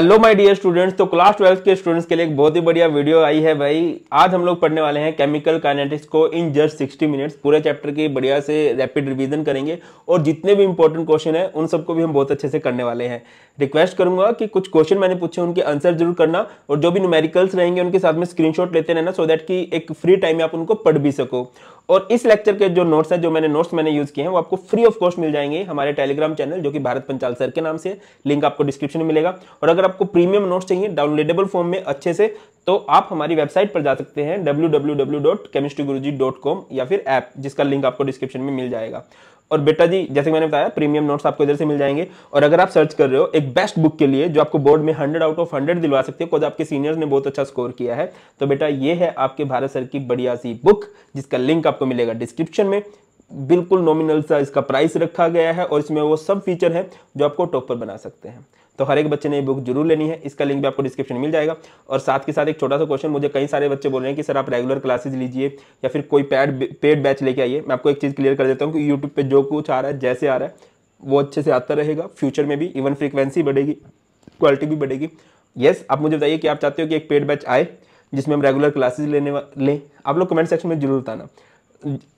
Hello my dear students तो class twelfth के students के लिए एक बहुत ही बढ़िया वीडियो आई है भाई आज हम लोग पढ़ने वाले हैं केमिकल काइनेटिक्स को इन जस्ट 60 मिनट्स पूरे चैप्टर की बढ़िया से रैपिड रिवीजन करेंगे और जितने भी इंपॉर्टेंट क्वेश्चन है उन सबको भी हम बहुत अच्छे से करने वाले हैं रिक्वेस्ट करूंगा कि कुछ क्वेश्चन मैंने पूछे उनके आंसर जरूर करना और जो भी न्यूमेरिकल्स रहेंगे उनके साथ में स्क्रीनशॉट लेते रहना सो दैट की एक फ्री टाइम में आप उनको पढ़ भी सको और इस लेक्चर के जो नोट्स हैं जो मैंने नोट्स मैंने यूज किए हैं वो आपको फ्री ऑफ कॉस्ट मिल जाएंगे हमारे टेलीग्राम चैनल जो कि भारत पंचाल सर के नाम से लिंक आपको डिस्क्रिप्शन में मिलेगा और अगर अगर आपको प्रीमियम नोट्स चाहिए डाउनलोडेबल फॉर्म में अच्छे से तो आप हमारी वेबसाइट पर जा सकते हैं www.chemistryguruji.com या फिर ऐप जिसका लिंक आपको डिस्क्रिप्शन में मिल जाएगा और बेटा जी जैसे मैंने बताया प्रीमियम नोट्स आपको इधर से मिल जाएंगे और अगर आप सर्च कर रहे हो एक बेस्ट बुक के लिए जो आपको बोर्ड में हंड्रेड आउट ऑफ हंड्रेड दिलवा सकते हो आपके सीनियर्स ने बहुत अच्छा स्कोर किया है तो बेटा ये है आपके भारत सर की बढ़िया सी बुक जिसका लिंक आपको मिलेगा डिस्क्रिप्शन में बिल्कुल नॉमिनल सा इसका प्राइस रखा गया है और इसमें वो सब फीचर है जो आपको टॉपर बना सकते हैं तो हर एक बच्चे ने ये बुक जरूर लेनी है इसका लिंक भी आपको डिस्क्रिप्शन मिल जाएगा और साथ के साथ एक छोटा सा क्वेश्चन मुझे कई सारे बच्चे बोल रहे हैं कि सर आप रेगुलर क्लासेज लीजिए या फिर कोई पैड पेड बैच लेके आइए मैं आपको एक चीज़ क्लियर कर देता हूँ कि यूट्यूब पर जो कुछ आ रहा है जैसे आ रहा है वो अच्छे से आता रहेगा फ्यूचर में भी इवन फ्रीक्वेंसी बढ़ेगी क्वालिटी भी बढ़ेगी येस yes, आप मुझे बताइए कि आप चाहते हो कि एक पेड बैच आए जिसमें हम रेगुलर क्लासेस लेने लें आप लोग कमेंट सेक्शन में जरूर बताना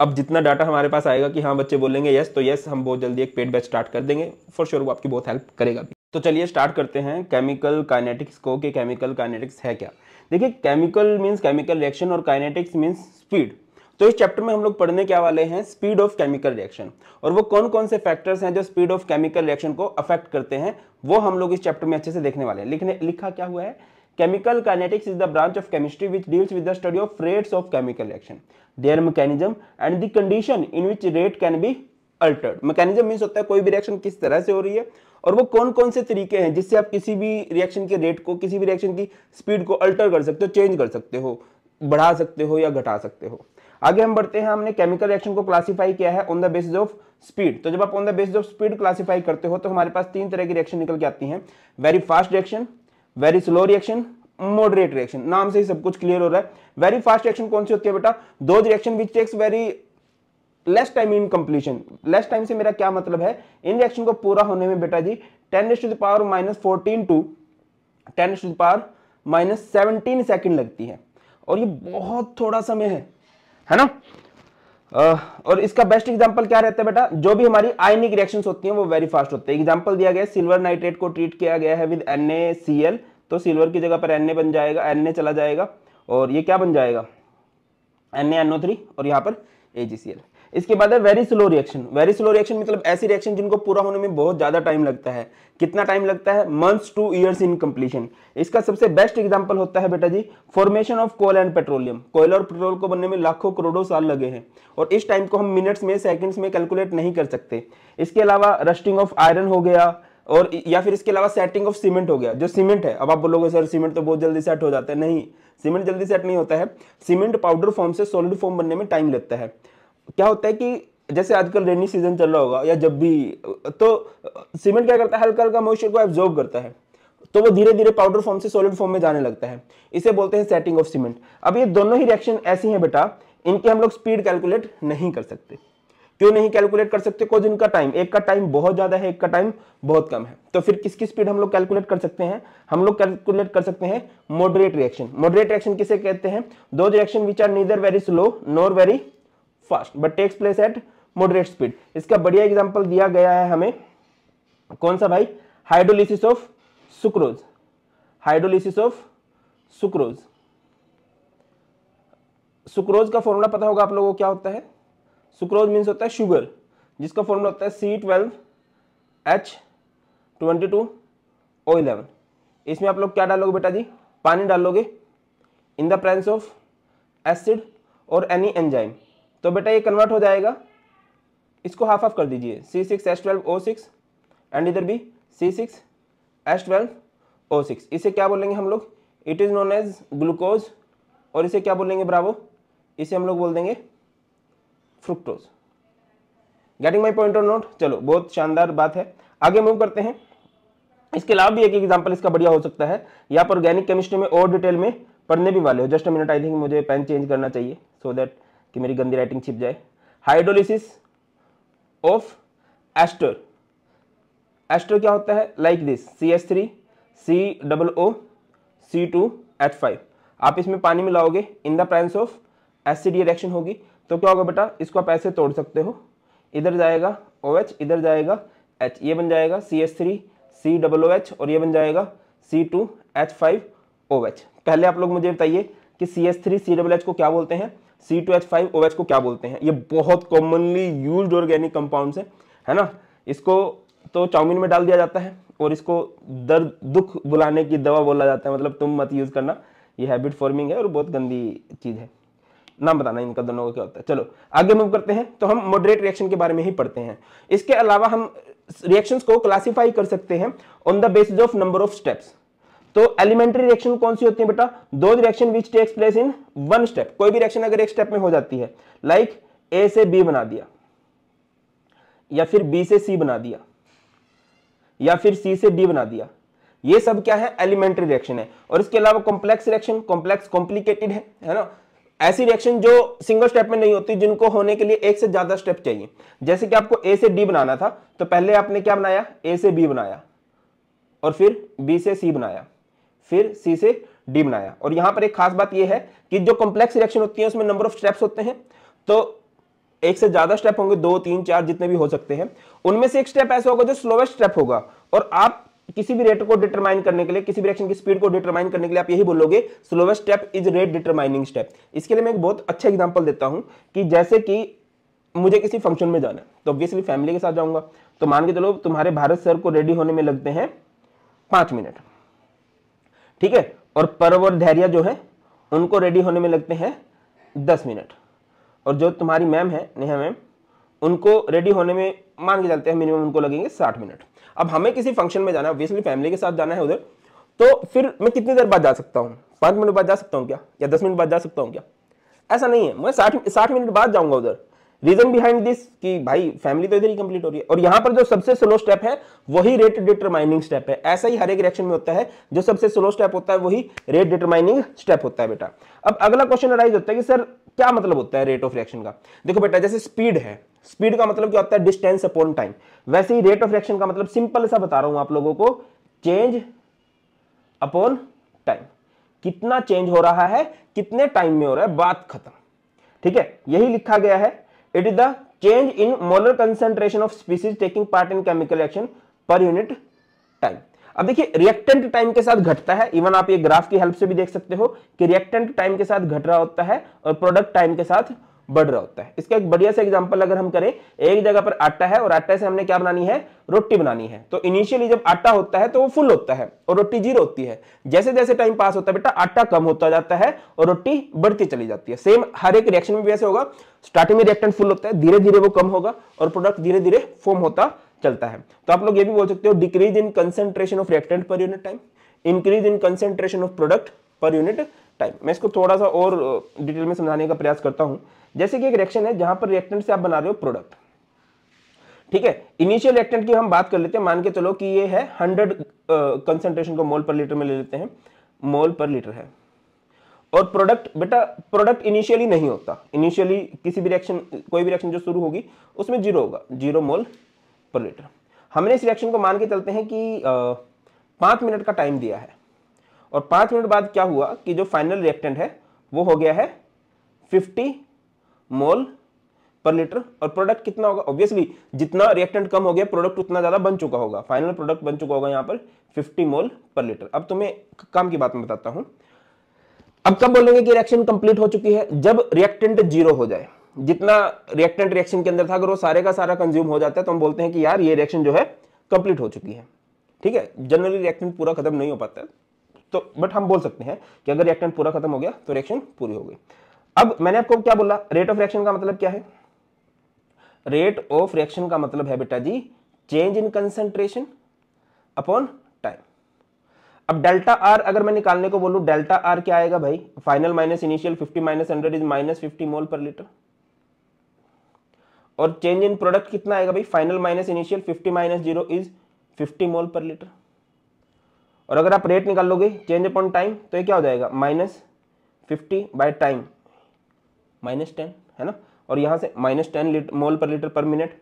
अब जितना डाटा हमारे पास आएगा कि हाँ बच्चे बोलेंगे यस तो यस हम बहुत जल्दी एक पेड बैच स्टार्ट कर देंगे फॉर श्योर sure वो आपकी बहुत हेल्प करेगा भी तो चलिए स्टार्ट करते हैं केमिकल काइनेटिक्स को कि केमिकल काइनेटिक्स है क्या देखिए केमिकल मींस केमिकल रिएक्शन और काइनेटिक्स मींस स्पीड तो इस चैप्टर में हम लोग पढ़ने क्या वाले हैं स्पीड ऑफ केमिकल रिएक्शन और वो कौन कौन से फैक्टर्स हैं जो स्पीड ऑफ केमिकल रिएक्शन को अफेक्ट करते हैं वो हम लोग इस चैप्टर में अच्छे से देखने वाले हैं लिखने लिखा क्या हुआ है chemical kinetics is the branch of chemistry which deals with the study of rates of chemical reaction their mechanism and the condition in which rate can be altered mechanism means होता है कोई भी रिएक्शन किस तरह से हो रही है और वो कौन कौन से तरीके हैं जिससे आप किसी भी रिएक्शन के रेट को किसी भी रिएक्शन की स्पीड को अल्टर कर सकते हो चेंज कर सकते हो बढ़ा सकते हो या घटा सकते हो आगे हम बढ़ते हैं हमने केमिकल रिएक्शन को क्लासीफाई किया है on the basis of speed तो जब आप on the basis of speed classify करते हो तो हमारे पास तीन तरह की रिएक्शन निकल के आती हैं very fast reaction very slow reaction moderate reaction नाम से ही सब कुछ क्लियर हो रहा है वेरी फास्ट रिएक्शन कौन सी होती है बेटा those reaction which takes very less time in completion less time से मेरा क्या मतलब है इन रिएक्शन को पूरा होने में बेटा जी ten s to the power minus fourteen to ten s to the power minus seventeen second लगती है और ये बहुत थोड़ा समय है है ना और इसका बेस्ट एग्जांपल क्या रहता है बेटा जो भी हमारी आयनिक रिएक्शन होती हैं वो वेरी फास्ट होते हैं एग्जांपल दिया गया सिल्वर नाइट्रेट को ट्रीट किया गया है विद एन तो सिल्वर की जगह पर एन बन जाएगा एन चला जाएगा और ये क्या बन जाएगा एन और यहाँ पर ए इसके बाद है very slow reaction very slow reaction मतलब ऐसी रिएक्शन जिनको पूरा होने में बहुत ज़्यादा टाइम लगता है कितना टाइम लगता है months to years in completion इसका सबसे बेस्ट एग्जाम्पल होता है बेटा जी formation of coal and petroleum कोयल और पेट्रोल को बनने में लाखों करोड़ों साल लगे हैं और इस टाइम को हम मिनट्स में सेकेंड्स में कैलकुलेट नहीं कर सकते इसके अलावा रस्टिंग ऑफ आयरन हो गया और या फिर इसके अलावा सेटिंग ऑफ सीमेंट हो गया जो सीमेंट है अब आप बोलोगे सर सीमेंट तो बहुत जल्दी सेट हो जाता है नहीं सीमेंट जल्दी सेट नहीं होता है सीमेंट पाउडर फॉर्म से सॉलिड फॉर्म बनने में टाइम लगता है क्या होता है कि जैसे आजकल रेनी सीजन चल रहा होगा या जब भी तो सीमेंट क्या करता है हल्का हल्का मॉइस्चर को एब्जॉर्ब करता है तो वो धीरे धीरे पाउडर फॉर्म से सॉलिड फॉर्म में जाने लगता है इसे बोलते हैं सेटिंग ऑफ सीमेंट अब ये दोनों ही रिएक्शन ऐसी हैं बेटा इनके हम लोग स्पीड कैलकुलेट नहीं कर सकते क्यों नहीं कैलकुलेट कर सकते कोज इनका टाइम एक का टाइम बहुत ज्यादा है एक का टाइम बहुत कम है तो फिर किसकी स्पीड हम लोग कैलकुलेट कर सकते हैं हम लोग कैलकुलेट कर सकते हैं मॉडरेट रिएक्शन मॉडरेट रिएक्शन किसे कहते हैं those reaction which are neither very slow nor very fast but takes place at moderate speed इसका बढ़िया एग्जाम्पल दिया गया है हमें कौन सा भाई hydrolysis of sucrose hydrolysis of sucrose sucrose का फॉर्मूला पता होगा आप लोगों को क्या होता है सुक्रोज मीन्स होता है शुगर जिसका फॉर्मूला होता है C twelve H twenty two O eleven इसमें आप लोग क्या डालोगे बेटा जी पानी डालोगे in the presence of acid और एनी एंजाइम तो बेटा ये कन्वर्ट हो जाएगा इसको हाफ ऑफ कर दीजिए C six S twelve O six and इधर भी C six S twelve O six इसे क्या बोलेंगे हम लोग it is known as glucose और इसे क्या बोलेंगे ब्रावो इसे हम लोग बोल देंगे fructose getting my point of not चलो बहुत शानदार बात है आगे मूव करते हैं इसके अलावा भी एक एग्जाम्पल इसका बढ़िया हो सकता है या पर ऑर्गेनिक केमिस्ट्री में और डिटेल में पढ़ने भी वाले हो जस्ट मिनट आई थिंक मुझे पेन चेंज करना चाहिए सो so दैट कि मेरी गंदी राइटिंग छिप जाए हाइड्रोलिसिस ऑफ एस्टर एस्टर क्या होता है like this C S three C double O C two H five आप इसमें पानी मिलाओगे in the presence of acid reaction होगी तो क्या होगा बेटा इसको आप ऐसे तोड़ सकते हो इधर जाएगा ओ OH, इधर जाएगा एच ये बन जाएगा C S three C double O H और ये बन जाएगा C two H five O H पहले आप लोग मुझे बताइए कि C S three C double H को क्या बोलते हैं C2H5OH को क्या बोलते हैं ये बहुत कॉमनली यूज ऑर्गेनिक कंपाउंड है है ना इसको तो चाउमीन में डाल दिया जाता है और इसको दर्द दुख बुलाने की दवा बोला जाता है मतलब तुम मत यूज़ करना ये हैबिट फॉर्मिंग है और बहुत गंदी चीज़ है नाम बताना इनका दोनों का क्या होता है चलो आगे मूव करते हैं तो हम मॉडरेट रिएक्शन के बारे में ही पढ़ते हैं इसके अलावा हम रिएक्शंस को क्लासिफाई कर सकते हैं on the basis of number of steps तो एलिमेंट्री रिएक्शन कौन सी होती है बेटा those reaction which takes place in one step कोई भी रिएक्शन अगर एक स्टेप में हो जाती है लाइक like, ए से बी बना दिया या फिर बी से सी बना दिया या फिर सी से डी बना दिया ये सब क्या है एलिमेंट्री रिएक्शन है और इसके अलावा कॉम्प्लेक्स रिएक्शन कॉम्प्लेक्स कॉम्प्लिकेटेड है है ना ऐसी रिएक्शन जो सिंगल स्टेप में नहीं होती जिनको होने के लिए एक से ज्यादा स्टेप चाहिए जैसे कि आपको ए से डी बनाना था तो पहले आपने क्या बनाया ए से बी बनाया और फिर बी से सी बनाया फिर सी से डी बनाया और यहां पर एक खास बात यह है कि जो कॉम्प्लेक्स रिएक्शन होती है उसमें नंबर ऑफ स्टेप्स होते हैं तो एक से ज्यादा स्टेप होंगे दो तीन चार जितने भी हो सकते हैं उनमें से एक स्टेप ऐसा होगा जो स्लोवेस्ट स्टेप होगा और आप किसी भी रेट को डिटरमाइन करने के लिए किसी भी रिएक्शन की स्पीड को डिटरमाइन करने के लिए आप यही बोलोगे slowest step is rate determining step इसके लिए मैं एक बहुत अच्छा एग्जांपल देता हूं कि जैसे कि मुझे किसी फंक्शन में जाना है तो ऑब्वियसली फैमिली के साथ जाऊंगा तो मान के चलो तुम्हारे भारत सर को रेडी होने में लगते हैं पांच मिनट ठीक है और पर्व और धैर्य जो है उनको रेडी होने में लगते हैं दस मिनट और जो तुम्हारी मैम है नेहा मैम उनको रेडी होने में मान के चलते हैं मिनिमम उनको लगेंगे साठ मिनट अब हमें किसी फंक्शन में जाना है ऑब्वियसली फैमिली के साथ जाना है उधर तो फिर मैं कितनी देर बाद जा सकता हूँ पाँच मिनट बाद जा सकता हूँ क्या या दस मिनट बाद जा सकता हूँ क्या ऐसा नहीं है मैं साठ साठ मिनट बाद जाऊँगा उधर रीजन बिहाइंड दिस कि भाई फैमिली तो इधर ही कंप्लीट हो रही है और यहां पर जो सबसे स्लो स्टेप है वही रेट डिटरमाइनिंग स्टेप है ऐसा ही हर एक रिएक्शन में होता है जो सबसे स्लो स्टेप होता है वही रेट डिटरमाइनिंग स्टेप होता है बेटा अब अगला क्वेश्चन अराइज होता है कि सर क्या मतलब होता है रेट ऑफ रिएक्शन का देखो बेटा जैसे स्पीड है स्पीड का मतलब क्या होता है डिस्टेंस अपॉन टाइम वैसे ही रेट ऑफ रिएक्शन का मतलब सिंपल सा बता रहा हूं आप लोगों को चेंज अपॉन टाइम कितना चेंज हो रहा है कितने टाइम में हो रहा है बात खत्म ठीक है यही लिखा गया है it is the change in molar concentration of species taking part in chemical action per unit time अब देखिए रिएक्टेंट टाइम के साथ घटता है इवन आप ये ग्राफ की हेल्प से भी देख सकते हो कि रिएक्टेंट टाइम के साथ घट रहा होता है और प्रोडक्ट टाइम के साथ बढ़ रहा होता है इसका एक बढ़िया सा एग्जाम्पल अगर हम करें एक जगह पर आटा है और आटा से हमने क्या बनानी है रोटी बनानी है तो इनिशियली जब आटा होता है तो वो फुल होता है और रोटी जीरो होती है जैसे जैसे टाइम पास होता है बेटा आटा कम होता जाता है और रोटी बढ़ती चली जाती है सेम हर एक रिएक्शन में भी ऐसे होगा स्टार्टिंग में रिएक्टेंट फुल होता है धीरे धीरे वो कम होगा और प्रोडक्ट धीरे धीरे फॉर्म होता चलता है तो आप लोग ये भी बोल सकते हो decrease in concentration of reactant per unit time increase in concentration of product per unit time मैं इसको थोड़ा सा और डिटेल में समझाने का प्रयास करता हूं जैसे कि एक रिएक्शन है जहां पर रिएक्टेंट से आप बना रहे हो प्रोडक्ट ठीक है इनिशियल रिएक्टेंट की हम बात कर लेते हैं मान के चलो कि ये है हंड्रेड कंसेंट्रेशन को मोल पर लीटर में ले लेते हैं मोल पर लीटर है और प्रोडक्ट बेटा प्रोडक्ट इनिशियली नहीं होता इनिशियली किसी भी रिएक्शन कोई भी रिएक्शन जो शुरू होगी उसमें जीरो होगा जीरो मोल पर लीटर हमने इस रिएक्शन को मान के चलते हैं कि पांच मिनट का टाइम दिया है और पांच मिनट बाद क्या हुआ कि जो फाइनल रिएक्टेंट है वो हो गया है फिफ्टी मोल पर लीटर और प्रोडक्ट कितना होगा ऑब्वियसली जितना रिएक्टेंट कम हो गया प्रोडक्ट उतना ज़्यादा बन चुका होगा फाइनल प्रोडक्ट बन चुका होगा यहां पर 50 मोल पर लीटर अब तुम्हें काम की बात में बताता हूँ अब कब बोलेंगे कि रिएक्शन कंप्लीट हो चुकी है जब रिएक्टेंट जीरो हो जाए जितना रिएक्टेंट रिएक्शन के अंदर था अगर वो सारे का सारा कंज्यूम हो जाता है तो हम बोलते हैं कि यार ये रिएक्शन जो है कंप्लीट हो चुकी है ठीक है जनरली रिएक्टेंट पूरा खत्म नहीं हो पाता है तो बट हम बोल सकते हैं कि अगर रिएक्टेंट पूरा खत्म हो गया तो रिएक्शन पूरी हो गई अब मैंने आपको क्या बोला रेट ऑफ रिएक्शन का मतलब क्या है रेट ऑफ रिएक्शन का मतलब है बेटा जी change in concentration upon time अब डेल्टा आर अगर मैं निकालने को बोलूं डेल्टा आर क्या आएगा भाई final minus initial 50 minus hundred is minus fifty mole पर लीटर और चेंज इन प्रोडक्ट कितना आएगा भाई final minus initial 50 minus zero is 50 mole पर लीटर और अगर आप रेट निकाल लोगे चेंज अपॉन टाइम तो ये क्या हो जाएगा minus fifty by time minus ten है ना और यहाँ से माइनस टेन मोल पर लीटर पर मिनट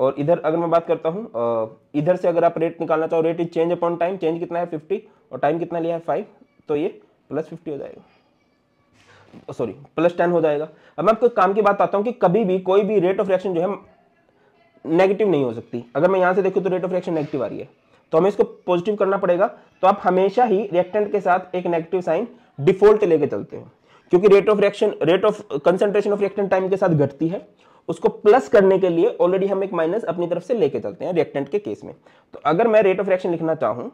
और इधर अगर मैं बात करता हूँ इधर से अगर आप रेट निकालना चाहो rate is change upon time change कितना है फिफ्टी और टाइम कितना लिया है फाइव तो ये प्लस फिफ्टी हो जाएगा सॉरी प्लस टेन हो जाएगा अब मैं आपको काम की बात आता हूँ कि कभी भी कोई भी रेट ऑफ रिएक्शन जो है नेगेटिव नहीं हो सकती अगर मैं यहाँ से देखूँ तो रेट ऑफ रिएक्शन नेगेटिव आ रही है तो हमें इसको पॉजिटिव करना पड़ेगा तो आप हमेशा ही रिएक्टेंट के साथ एक नेगेटिव साइन डिफॉल्ट लेके चलते हो क्योंकि rate of reaction rate of concentration of reactant time के साथ घटती है उसको प्लस करने के लिए ऑलरेडी हम एक माइनस अपनी तरफ से लेके चलते हैं रिएक्टेंट के केस में तो अगर मैं रेट ऑफ रिएक्शन लिखना चाहूँ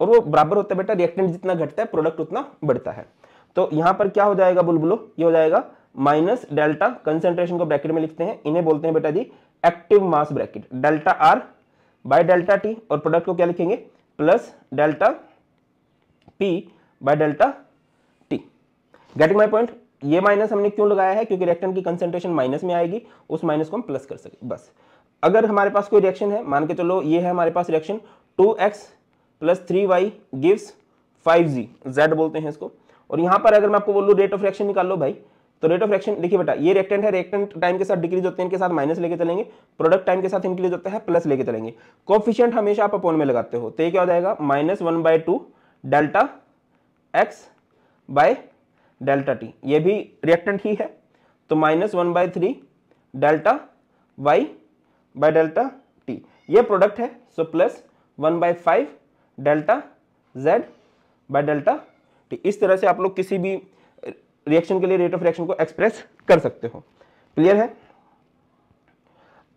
और वो बराबर होता है बेटा रिएक्टेंट जितना घटता है प्रोडक्ट उतना बढ़ता है तो यहाँ पर क्या हो जाएगा बुलबुलो ये हो जाएगा माइनस डेल्टा कंसेंट्रेशन को ब्रैकेट में लिखते हैं इन्हें बोलते हैं बेटा जी active mass bracket delta R by delta T और प्रोडक्ट को क्या लिखेंगे plus delta P by delta T getting my point ये माइनस हमने क्यों लगाया है क्योंकि रिएक्टेंट की कंसेंट्रेशन माइनस में आएगी उस माइनस को हम प्लस कर सके बस अगर हमारे पास कोई रिएक्शन है मान के चलो ये है हमारे पास reaction two X plus three Y gives five Z Z बोलते हैं इसको और यहां पर अगर मैं आपको बोलूँ रेट ऑफ रिएक्शन निकाल लो भाई तो रेट ऑफ रिएक्शन देखिए बेटा ये रिएक्टेंट है रिएक्टेंट टाइम के साथ डिक्रीज होते हैं इनके साथ माइनस लेके चलेंगे प्रोडक्ट टाइम के साथ इंक्रीज होता है प्लस लेके चलेंगे कोफिशियंट हमेशा आप अपॉन में लगाते हो तो ये क्या हो जाएगा minus one by two delta X by delta T ये भी रिएक्टेंट ही है तो minus one by three delta Y by delta T ये प्रोडक्ट है so plus one by five delta Z by delta T इस तरह से आप लोग किसी भी रिएक्शन के लिए रेट ऑफ रिएक्शन को एक्सप्रेस कर सकते हो क्लियर है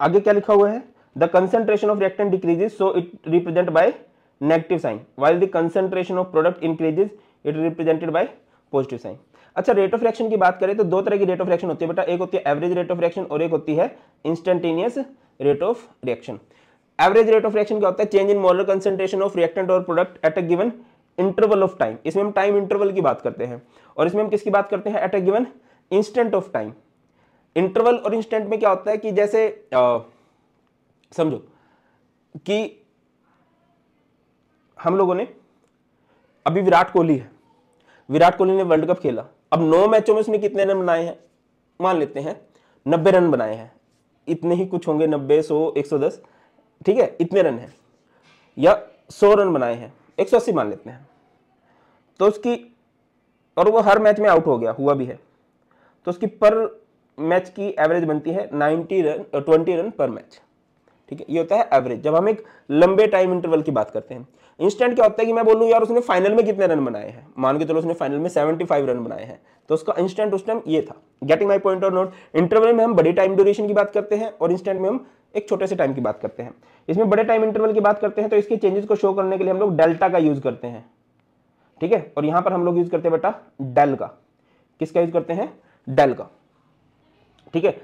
आगे क्या लिखा हुआ है the concentration of reactant decreases so it represent by negative sign while the concentration of product increases it represented by positive sign अच्छा रेट ऑफ रिएक्शन की बात करें तो दो तरह की रेट ऑफ रिएक्शन होती है बेटा एक होती है एवरेज रेट ऑफ रिएक्शन और एक होती है instantaneous rate of reaction average rate of reaction क्या होता है change in molar concentration of reactant और product at a given interval of time इसमें हम टाइम इंटरवल की बात करते हैं और इसमें हम किसकी बात करते हैं at a given instant of time interval और इंस्टेंट में क्या होता है कि जैसे समझो कि हम लोगों ने अभी विराट कोहली है विराट कोहली ने वर्ल्ड कप खेला अब नौ मैचों में उसने कितने रन बनाए हैं मान लेते हैं नब्बे रन बनाए हैं इतने ही कुछ होंगे नब्बे सौ एक सौ दस ठीक है इतने रन हैं या सौ रन बनाए हैं एक सौ अस्सी मान लेते हैं तो उसकी और वो हर मैच में आउट हो गया हुआ भी है तो उसकी पर मैच की एवरेज बनती है नाइन्टी रन ट्वेंटी रन पर मैच ठीक है ये होता है एवरेज जब हम एक लंबे टाइम इंटरवल की बात करते हैं इंस्टेंट क्या होता है कि मैं बोलूँ यार उसने फाइनल में कितने रन बनाए हैं मान के चलो उसने फाइनल में 75 रन बनाए हैं तो उसका इंस्टेंट उस टाइम ये था गेटिंग माई पॉइंट और नोट इंटरवल में हम बड़ी टाइम ड्यूरेशन की बात करते हैं और इंस्टेंट में हम एक छोटे से टाइम की बात करते हैं इसमें बड़े टाइम इंटरवल की बात करते हैं तो इसके चेंजेस को शो करने के लिए हम लोग डेल्टा का यूज़ करते हैं ठीक है और यहां पर हम लोग यूज़ करते हैं बेटा डेल का किसका यूज़ करते हैं डेल का ठीक है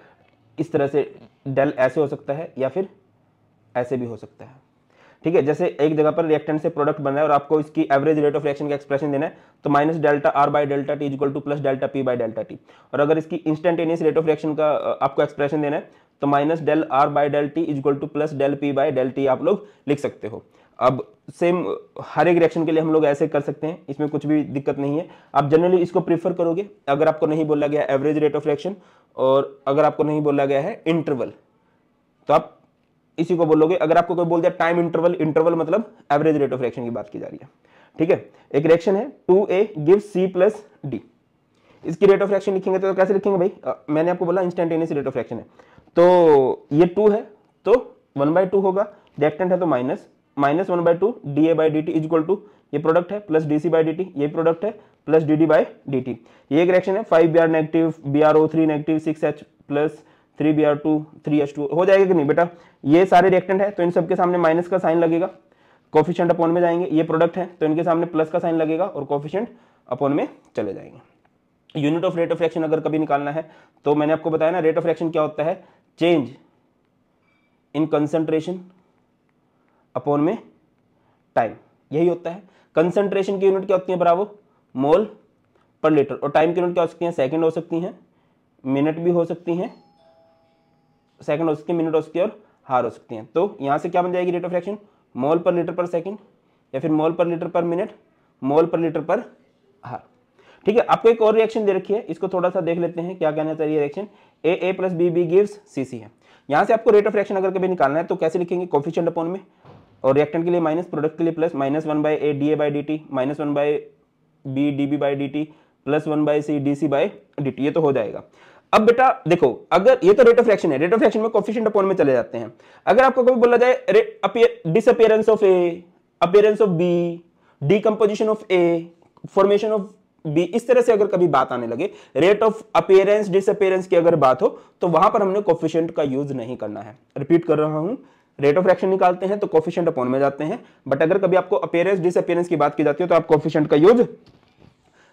इस तरह से डेल ऐसे हो सकता है या फिर ऐसे भी हो सकता है ठीक है जैसे एक जगह पर रिएक्टेंट से प्रोडक्ट बन रहा है और आपको इसकी एवरेज रेट ऑफ रिएक्शन का एक्सप्रेशन देना है तो minus delta R by delta T equal to plus delta P by delta T और अगर इसकी इंस्टेंटेनियस रेट ऑफ रिएक्शन का आपको एक्सप्रेशन देना है तो minus del R by del T equal to plus del P by del T आप लोग लिख सकते हो अब सेम हर एक रिएक्शन के लिए हम लोग ऐसे कर सकते हैं इसमें कुछ भी दिक्कत नहीं है आप जनरली इसको प्रीफर करोगे अगर आपको नहीं बोला गया एवरेज रेट ऑफ रिएक्शन और अगर आपको नहीं बोला गया है इंटरवल तो आप इसी को बोलोगे अगर आपको कोई बोल दिया टाइम इंटरवल इंटरवल मतलब एवरेज रेट ऑफ रिएक्शन की बात की जा रही है ठीक है एक रिएक्शन है two A give C plus D इसकी रेट ऑफ रिएक्शन लिखेंगे तो कैसे लिखेंगे भाई आ, मैंने आपको बोला इंस्टेंटेनियस रेट ऑफ रिएक्शन है तो ये टू है तो वन बाई टू होगा रिएक्टेंट है तो minus minus one by two D A by D T equal to ये प्रोडक्ट है plus D C by D T ये प्रोडक्ट है plus D D by D T ये एक रिएक्शन है five B R negative B R O three negative six H plus three B R two three H two हो जाएगा कि नहीं बेटा ये सारे रिएक्टेंट है तो इन सबके सामने माइनस का साइन लगेगा कॉफिशेंट अपॉन में जाएंगे ये प्रोडक्ट है तो इनके सामने प्लस का साइन लगेगा और कॉफिशेंट अपॉन में चले जाएंगे unit of rate of reaction अगर कभी निकालना है तो मैंने आपको बताया ना रेट ऑफ रिएक्शन क्या होता है चेंज इन कंसंट्रेशन अपॉन में टाइम यही होता है कंसंट्रेशन की यूनिट क्या होती है बराबर मोल पर लीटर और टाइम की यूनिट क्या हो सकती है सेकंड हो सकती हैं मिनट भी हो सकती हैं सेकंड हो सकती है मिनट हो सकती है और हार हो सकती हैं तो यहाँ से क्या बन जाएगी रेट ऑफ रिएक्शन मोल पर लीटर पर सेकंड या फिर मोल पर लीटर पर मिनट मोल पर लीटर पर हार ठीक है आपको एक और रिएक्शन दे रखी है इसको थोड़ा सा देख लेते हैं क्या कहना चाहिए reaction A A plus B B gives C C है यहाँ से आपको रेट ऑफ रिएक्शन अगर कभी निकालना है तो कैसे लिखेंगे कॉफिशेंट अपॉन में और रिएक्टेंट के लिए माइनस प्रोडक्ट के लिए plus minus one by A D A by D T minus one by B D B by D T plus one by C D C by D T ये तो हो जाएगा अब बेटा देखो अगर ये तो रेट ऑफ रिएक्शन है रेट ऑफ रिएक्शन में कॉफिशियंट अपॉन में चले जाते हैं अगर आपको कभी बोला जाए disappearance of A appearance of B decomposition of A formation of भी इस तरह से अगर कभी बात आने लगे रेट ऑफ अपेयरेंस डिसअपेयरेंस की अगर बात हो तो वहां पर हमने कोफिशियंट का यूज नहीं करना है रिपीट कर रहा हूं रेट ऑफ फ्रैक्शन निकालते हैं तो कोफिशियंट अपॉन में जाते हैं बट अगर कभी आपको अपेयरेंस डिसअपेयरेंस की बात की जाती है तो आप कोफिशियंट का यूज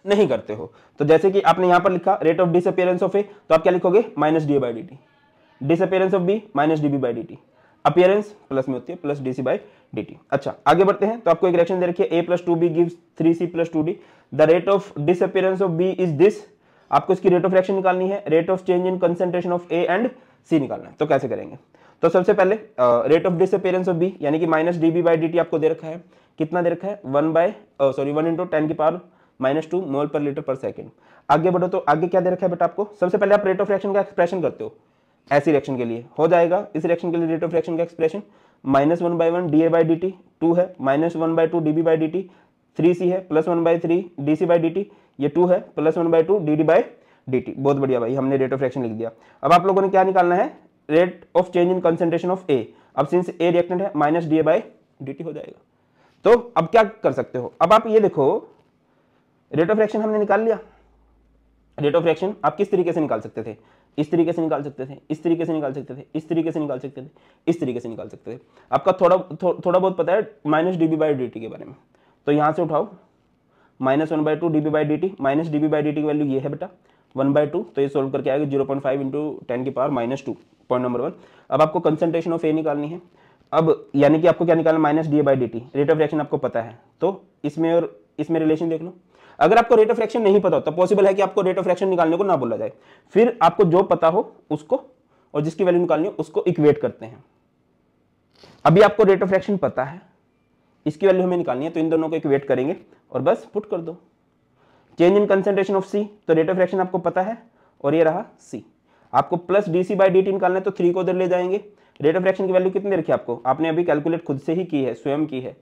नहीं करते हो तो जैसे कि आपने यहां पर लिखा rate of disappearance of A तो आप क्या लिखोगे minus D by D T disappearance of B minus D B by D T appearance plus में होती है प्लस डीसी बाई डी अच्छा आगे बढ़ते हैं तो आपको एक रिएक्शन दे रखिए A plus two B give three C plus two D the rate of disappearance of B is this आपको इसकी रेट ऑफ रिएक्शन निकालनी है rate of change in concentration of A and C निकालना है तो कैसे करेंगे तो सबसे पहले rate of disappearance of B यानी कि minus D B by D T आपको दे रखा है कितना दे रखा है one by sorry one into ten की पावर माइनस टू मोल पर लीटर पर सेकेंड आगे बढ़ो तो आगे क्या दे रखा है बेटा आपको सबसे पहले आप रेट ऑफ रिएक्शन का एक्सप्रेशन करते हो ऐसी रिएक्शन के लिए हो जाएगा इस रिएक्शन के लिए रेट ऑफ रिएक्शन का expression minus one by one D A by D T two है minus one by two D B by D T three C है plus one by three D C by D T ये two है plus one by two D D by D T बहुत बढ़िया भाई हमने rate of reaction लिख दिया अब आप लोगों ने क्या निकालना है rate of change in concentration of A अब सिंस ए रिएक्टेंट है minus D A by D T हो जाएगा तो अब क्या कर सकते हो अब आप ये देखो रेट ऑफ रिएक्शन हमने निकाल लिया रेट ऑफ रिएक्शन आप किस तरीके से निकाल सकते थे इस तरीके से निकाल सकते थे इस तरीके से निकाल सकते थे इस तरीके से निकाल सकते थे इस तरीके से निकाल सकते थे आपका थोड़ा थो, थोड़ा बहुत पता है minus D B by D T के बारे में तो यहाँ से उठाओ minus one by two D B by D T minus D B by D T की वैल्यू ये है बेटा वन बाई टू तो ये सोल्व करके आएगा zero point five into ten की power minus two point number one अब आपको कंसनट्रेशन ऑफ ए निकालनी है अब यानी कि आपको क्या निकालना minus D by D T rate of reaction आपको पता है तो इसमें और इसमें रिलेशन देख लो अगर आपको रेट ऑफ फ्रैक्शन नहीं पता होता पॉसिबल है कि आपको रेट ऑफ फ्रैक्शन निकालने को ना बोला जाए फिर आपको जो पता हो उसको और जिसकी वैल्यू निकालनी हो उसको इक्वेट करते हैं अभी आपको रेट ऑफ फ्रैक्शन पता है इसकी वैल्यू हमें निकालनी है तो इन दोनों को इक्वेट करेंगे और बस पुट कर दो change in concentration of C तो रेट ऑफ फ्रैक्शन आपको पता है और ये रहा सी आपको plus D C by D T निकालना है तो थ्री को उधर ले जाएंगे रेट ऑफ फ्रैक्शन की वैल्यू कितनी रखी आपको आपने अभी कैलकुलेट खुद से ही की है स्वयं की है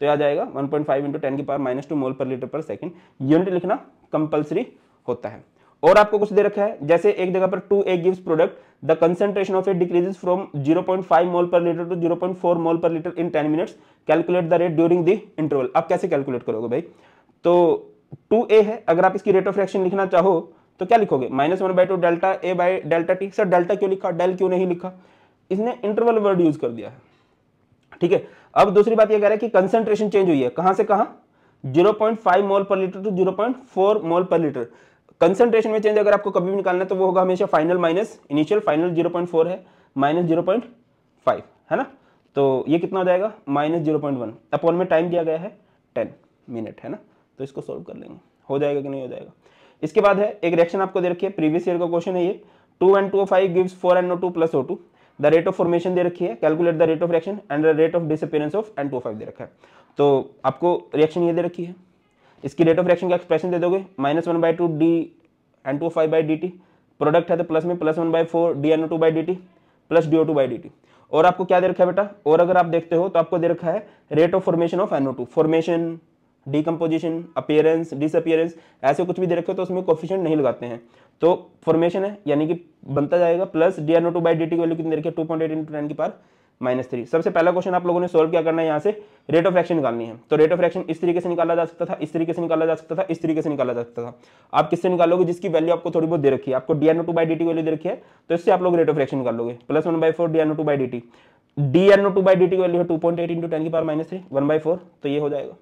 तो आ जाएगा 1.5 पॉइंट फाइव इंटू टेन की पावर माइनस टू मोल पर लीटर पर सेकंड यूनिट लिखना कंपलसरी होता है और आपको कुछ दे रखा है जैसे एक जगह पर two A gives product the concentration of A decreases from 0.5 mole पर लीटर टू 0.4 मोल पर litre in 10 minutes calculate the rate during the interval आप कैसे कैलकुलेट करोगे भाई तो टू ए है अगर आप इसकी रेट ऑफ रिएक्शन लिखना चाहो तो क्या लिखोगे minus one by two delta A by delta T sir delta क्यों लिखा डेल क्यों नहीं लिखा इसने इंटरवल वर्ड यूज कर दिया है ठीक है अब दूसरी बात ये कह रहा है कि कंसंट्रेशन चेंज हुई है कहां से कहां 0.5 मोल पर लीटर टू 0.4 मोल पर लीटर कंसंट्रेशन में चेंज अगर आपको कभी भी निकालना है तो वो होगा हमेशा फाइनल माइनस इनिशियल फाइनल 0.4 है माइनस जीरो है ना तो ये कितना हो जाएगा माइनस जीरो अपॉन में टाइम दिया गया है टेन मिनट है ना तो इसको सोल्व कर लेंगे हो जाएगा कि नहीं हो जाएगा इसके बाद है एक रिएक्शन आपको दे रखिए प्रीवियस ईयर का क्वेश्चन है ये two N two five gives four N O two plus O two the rate of formation दे रखी है calculate the rate of reaction and the rate of disappearance of N two five दे रखा है तो आपको रिएक्शन ये दे रखी है इसकी रेट ऑफ रिएक्शन का एक्सप्रेशन दे दोगे minus one by two D N two five by D T product है तो प्लस में plus one by four D N two by D T plus D O two by D T और आपको क्या दे रखा है बेटा और अगर आप देखते हो तो आपको दे रखा है rate of formation of NO two formation decomposition appearance disappearance ऐसे कुछ भी दे रखे हो तो उसमें कोफिशियंट नहीं लगाते हैं तो फॉर्मेशन है यानी कि बनता जाएगा plus D R NO two by D T value कितनी देखिए two point eight into ten की पार माइनस थ्री सबसे पहला क्वेश्चन आप लोगों ने सोल्व क्या करना है यहाँ से रेट ऑफ एक्शन निकालनी है तो रेट ऑफ एक्शन इस तरीके से निकाला जा सकता था इस तरीके से निकाला जा सकता था इस तरीके से निकाला जा सकता था आप किससे निकालोगे जिसकी वैल्यू आपको थोड़ी बहुत दे रखी है आपको D N two by D T value दे रखी है तो इससे आप लोग रेट ऑफ एक्शन निकालोगे plus one by four D N two by D T D N two by D T value है two point eight into ten की power minus three one by four तो ये हो जाएगा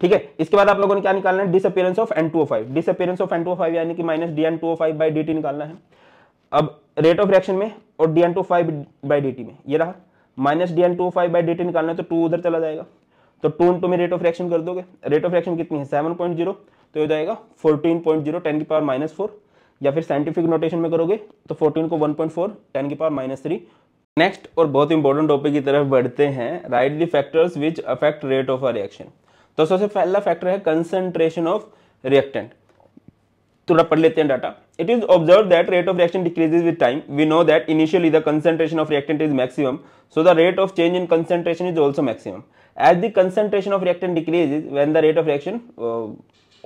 ठीक है इसके बाद आप लोगों ने क्या निकालना है disappearance of N two five disappearance of N two five यानी कि minus D N two five by D T निकालना है अब रेट ऑफ रिएक्शन में और D N two five by D T में ये रहा minus D N two five by D T निकालना है तो टू उधर चला जाएगा तो टू इंटू में रेट ऑफ रिएक्शन कर दोगे रेट ऑफ रिएक्शन कितनी है सेवन पॉइंट जीरो तो हो जाएगा फोर्टीन पॉइंट जीरो टेन की पावर माइनस फोर या फिर साइंटिफिक नोटेशन में करोगे तो फोर्टीन को वन पॉइंट फोर टेन की पावर माइनस थ्री नेक्स्ट और बहुत इंपॉर्टेंट टॉपिक की तरफ बढ़ते हैं right the factors which affect rate of a reaction तो सबसे पहला फैक्टर है कंसेंट्रेशन ऑफ रिएक्टेंट थोड़ा पढ़ लेते हैं data it is observe that rate of reaction decreases with time we know that initially the concentration of reactant is maximum so the rate of change in concentration is also maximum as the concentration of reactant decreases when the rate of reaction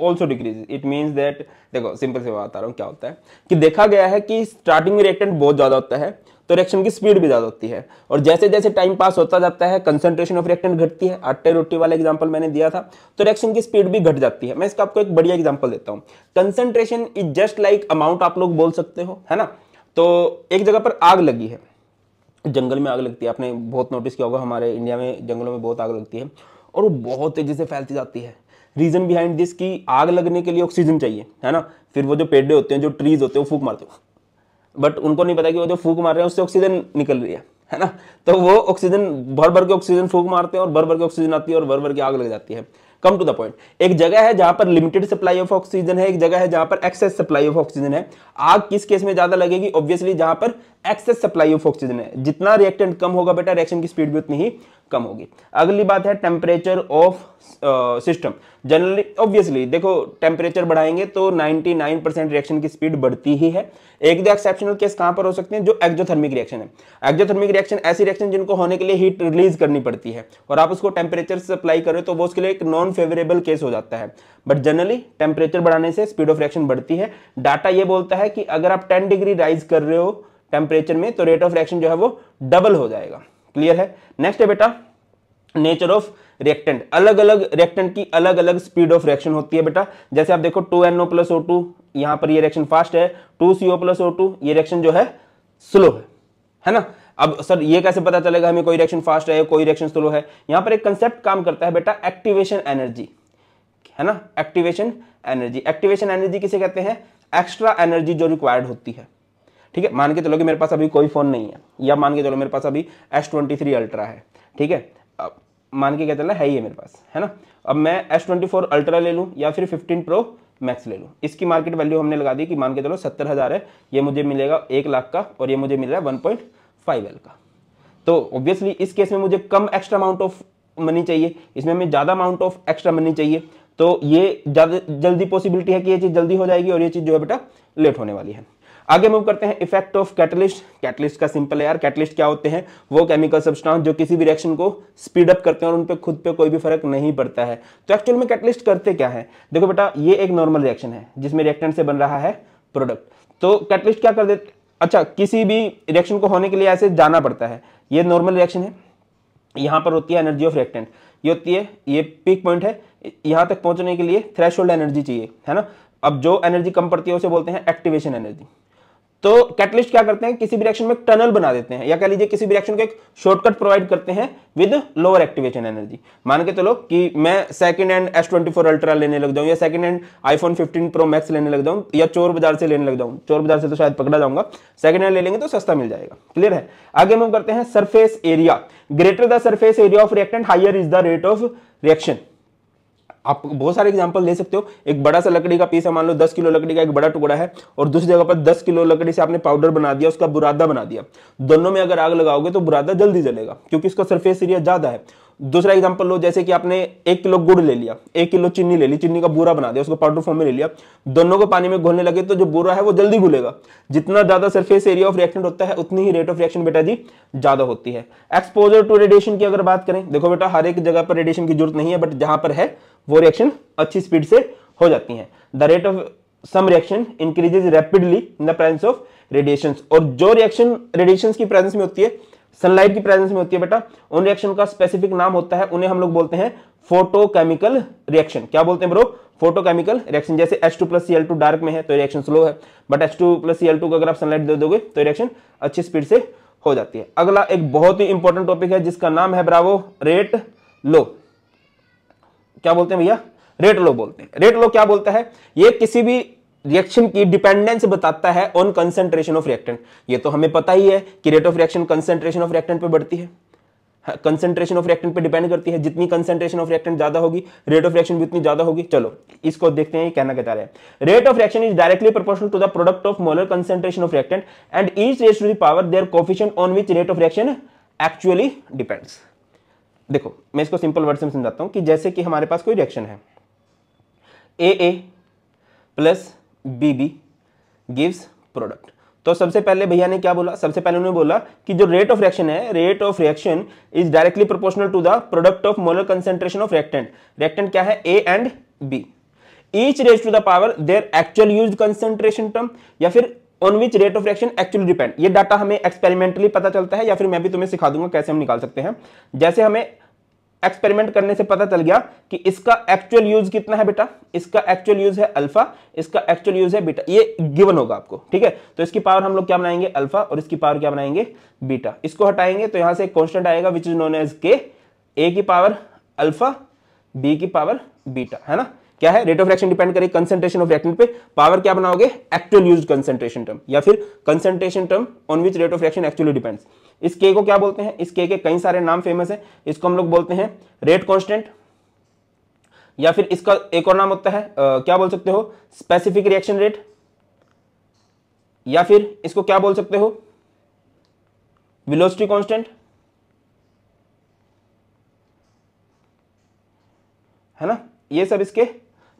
also decrease it means that देखो simple से बता रहा हूँ क्या होता है कि देखा गया है कि स्टार्टिंग में रिएक्टेंट बहुत ज्यादा होता है तो रिएक्शन की स्पीड भी ज़्यादा होती है और जैसे जैसे टाइम पास होता जाता है कंसंट्रेशन ऑफ रिएक्टेंट घटती है आटे रोटी वाला एग्जाम्पल मैंने दिया था तो रिएक्शन की स्पीड भी घट जाती है मैं इसका आपको एक बढ़िया एग्जाम्पल देता हूँ concentration is just like amount आप लोग बोल सकते हो है ना तो एक जगह पर आग लगी है जंगल में आग लगती है आपने बहुत नोटिस किया होगा हमारे इंडिया में जंगलों में बहुत आग लगती है और वो बहुत तेज़ी से फैलती जाती है रीज़न बिहाइंड दिस की आग लगने के लिए ऑक्सीजन चाहिए है ना फिर वो जो पेड़े होते हैं जो ट्रीज़ होते हैं वो फूक मारते हैं बट उनको नहीं पता कि वो जो फूक मार रहे हैं उससे ऑक्सीजन निकल रही है है ना तो वो ऑक्सीजन भर भर के ऑक्सीजन फूक मारते हैं और भर भर के ऑक्सीजन आती है और भर भर की आग लग जाती है कम टू द पॉइंट एक जगह है जहां पर लिमिटेड सप्लाई ऑफ ऑक्सीजन है एक जगह है जहां पर एक्सेस सप्लाई ऑफ ऑक्सीजन है आग किस केस में ज्यादा लगेगी ऑब्वियसली जहां पर एक्सेस सप्लाई ऑफ ऑक्सीजन है जितना रिएक्टेंट कम होगा बेटा रिएक्शन की स्पीड भी उतनी ही कम होगी अगली बात है temperature of system generally obviously देखो टेम्परेचर बढ़ाएंगे तो 99 परसेंट रिएक्शन की स्पीड बढ़ती ही है एक दो एक्सेप्शनल केस कहां पर हो सकते हैं जो एक्जोथर्मिक रिएक्शन है एक्जोथर्मिक रिएक्शन ऐसी रिएक्शन जिनको होने के लिए हीट रिलीज करनी पड़ती है और आप उसको टेम्परेचर सप्लाई करें तो वो उसके लिए एक नॉन फेवरेबल केस हो जाता है बट जनरली टेम्परेचर बढ़ाने से स्पीड ऑफ रिएक्शन बढ़ती है डाटा ये बोलता है कि अगर आप टेन डिग्री राइज कर रहे हो टेम्परेचर में तो रेट ऑफ रिएक्शन जो है वो डबल हो जाएगा क्लियर है नेक्स्ट है बेटा नेचर ऑफ रिएक्टेंट अलग अलग रिएक्टेंट की अलग अलग स्पीड ऑफ रिएक्शन होती है बेटा जैसे आप देखो two N O plus O two यहां पर ये रिएक्शन फास्ट है two C O plus O two ये रिएक्शन जो है स्लो है है ना अब सर ये कैसे पता चलेगा हमें कोई रिएक्शन फास्ट है कोई रिएक्शन स्लो है यहाँ पर एक कंसेप्ट काम करता है बेटा एक्टिवेशन एनर्जी है ना एक्टिवेशन एनर्जी एक्टिवेशन एनर्जी किसे कहते हैं एक्स्ट्रा एनर्जी जो रिक्वायर्ड होती है ठीक है मान के चलो कि मेरे पास अभी कोई फ़ोन नहीं है या मान के चलो मेरे पास अभी एस ट्वेंटी थ्री अल्ट्रा है ठीक है अब मान के क्या चल रहा है है मेरे पास है ना अब मैं एस ट्वेंटी फोर अल्ट्रा ले लूँ या फिर फिफ्टीन प्रो मैक्स ले लूँ इसकी मार्केट वैल्यू हमने लगा दी कि मान के चलो सत्तर हज़ार है ये मुझे मिलेगा एक लाख का और ये मुझे मिल रहा है वन पॉइंट फाइव एल का तो ऑब्वियसली इस केस में मुझे कम एक्स्ट्रा अमाउंट ऑफ मनी चाहिए इसमें हमें ज़्यादा अमाउंट ऑफ एक्स्ट्रा मनी चाहिए तो ये ज़्यादा जल्दी पॉसिबिलिटी है कि ये चीज़ जल्दी हो जाएगी और ये चीज़ जो है बेटा लेट होने वाली है आगे मूव करते हैं इफेक्ट ऑफ कैटलिस्ट कैटलिस्ट का सिंपल है यार कैटलिस्ट क्या होते हैं वो केमिकल सब्सटेंस जो किसी भी रिएक्शन को स्पीड अप करते हैं और उन पे खुद पे कोई भी फर्क नहीं पड़ता है तो एक्चुअल में कैटलिस्ट करते क्या है देखो बेटा ये एक नॉर्मल रिएक्शन है जिसमें रिएक्टेंट से बन रहा है प्रोडक्ट तो कैटलिस्ट क्या कर देते अच्छा किसी भी रिएक्शन को होने के लिए ऐसे जाना पड़ता है ये नॉर्मल रिएक्शन है यहां पर होती है एनर्जी ऑफ रिएक्टेंट ये होती है ये पीक पॉइंट है यहां तक पहुंचने के लिए थ्रेश एनर्जी चाहिए है ना अब जो एनर्जी कम पड़ती है उसे बोलते हैं एक्टिवेशन एनर्जी तो कैटलिस्ट क्या करते हैं किसी भी रिएक्शन में टनल बना देते हैं या कह लीजिए किसी भी रिएक्शन को एक शॉर्टकट प्रोवाइड करते हैं विद लोअर एक्टिवेशन एनर्जी मान के चलो तो कि मैं second hand S twenty four ultra लेने लग जाऊं या second hand iPhone 15 Pro Max लेने लग जाऊं या चोर बाजार से लेने लग जाऊं चोर बाजार से तो शायद पकड़ा जाऊंगा सेकंड हैंड ले लेंगे तो सस्ता मिल जाएगा क्लियर है आगे हम करते हैं surface area greater the surface area of reactant higher is the rate of reaction आप बहुत सारे एग्जाम्पल ले सकते हो एक बड़ा सा लकड़ी का पीस है मान लो दस किलो लकड़ी का एक बड़ा टुकड़ा है और दूसरी जगह पर दस किलो लकड़ी से आपने पाउडर बना दिया उसका बुरादा बना दिया दोनों में अगर आग लगाओगे तो बुरादा जल्दी जलेगा क्योंकि उसका सरफेस एरिया ज्यादा है दूसरा एग्जाम्पल लो जैसे कि आपने एक किलो गुड़ ले लिया एक किलो चीनी ले ली चीनी का बूरा बना दिया उसको पाउडर फॉर्म में ले लिया दोनों को पानी में घोलने लगे तो जो बूरा है वो जल्दी घुलेगा जितना ज्यादा सरफेस एरिया ऑफ रिएक्शन होता है उतनी ही रेट ऑफ रिएक्शन बेटा जी ज्यादा होती है एक्सपोजर टू रेडिएशन की अगर बात करें देखो बेटा हर एक जगह पर रेडिएशन की जरूरत नहीं है बट जहां पर है वो रिएक्शन अच्छी स्पीड से हो जाती है the rate of some reaction increases rapidly in the presence of radiation और जो रिएक्शन रेडिएशन की प्रेजेंस में होती है सनलाइट की प्रेजेंस में होती है बेटा उन रिएक्शन का स्पेसिफिक नाम होता है उन्हें हम लोग बोलते हैं फोटोकेमिकल रिएक्शन क्या बोलते हैं ब्रो फोटोकेमिकल रिएक्शन जैसे H2 टू प्लस सी डार्क में है तो रिएक्शन स्लो है but H2 two plus C को अगर आप सनलाइट दे दोगे तो रिएक्शन अच्छी स्पीड से हो जाती है अगला एक बहुत ही इंपॉर्टेंट टॉपिक है जिसका नाम है ब्रावो रेट लो क्या बोलते हैं भैया रेट लो बोलते हैं रेट लो क्या बोलता है ये किसी भी रिएक्शन की डिपेंडेंस बताता है ऑन कंसेंट्रेशन ऑफ रिएक्टेंट ये तो हमें पता ही है कि rate of reaction concentration of reactant पे बढ़ती है कंसेंट्रेशन ऑफ रिएक्टेंट पे डिपेंड करती है जितनी कंसेंट्रेशन ऑफ रिएक्टेंट ज्यादा होगी रेट ऑफ रिएक्शन भी उतनी ज्यादा होगी चलो इसको देखते हैं ये कहना क्या चाह रहे हैं rate of reaction is directly proportional to the product of molar concentration of reactant and each raise to the power their coefficient on which rate of reaction actually depends देखो मैं इसको सिंपल वर्ड से समझाता हूं कि जैसे कि हमारे पास कोई रिएक्शन है A A plus B B gives product तो सबसे पहले भैया ने क्या बोला सबसे पहले उन्होंने बोला कि जो रेट ऑफ रिएक्शन है rate of reaction is directly proportional to the product of molar concentration of reactant reactant क्या है A and B each raise to the power their actual use concentration term या फिर on which rate of reaction actually depend ये data हमें experimentally पता चलता है या फिर मैं भी तुम्हें सिखा दूंगा कैसे हम निकाल सकते हैं जैसे हमें एक्सपेरिमेंट करने से पता चल गया कि इसका एक्चुअल यूज कितना है बेटा इसका एक्चुअल यूज है अल्फा इसका एक्चुअल यूज है बीटा ये गिवन होगा आपको ठीक है तो इसकी पावर हम लोग क्या बनाएंगे अल्फा और इसकी पावर क्या बनाएंगे बीटा इसको हटाएंगे तो यहां से कॉन्स्टेंट आएगा विच इज नोन एज के ए की पावर अल्फा बी की पावर बीटा है ना क्या है रेट ऑफ रिएक्शन डिपेंड करेगी कंसेंट्रेशन ऑफ रिएक्टेंट पे पावर क्या बनाओगे एक्चुअल यूज्ड कंसेंट्रेशन टर्म या फिर concentration term on which rate of reaction actually depends इस के को क्या बोलते हैं इस के के कई सारे नाम फेमस है इसको हम लोग बोलते हैं रेट कॉन्स्टेंट या फिर इसका एक और नाम होता है आ, क्या बोल सकते हो स्पेसिफिक रिएक्शन रेट या फिर इसको क्या बोल सकते हो विलोसिटी कॉन्स्टेंट है ना ये सब इसके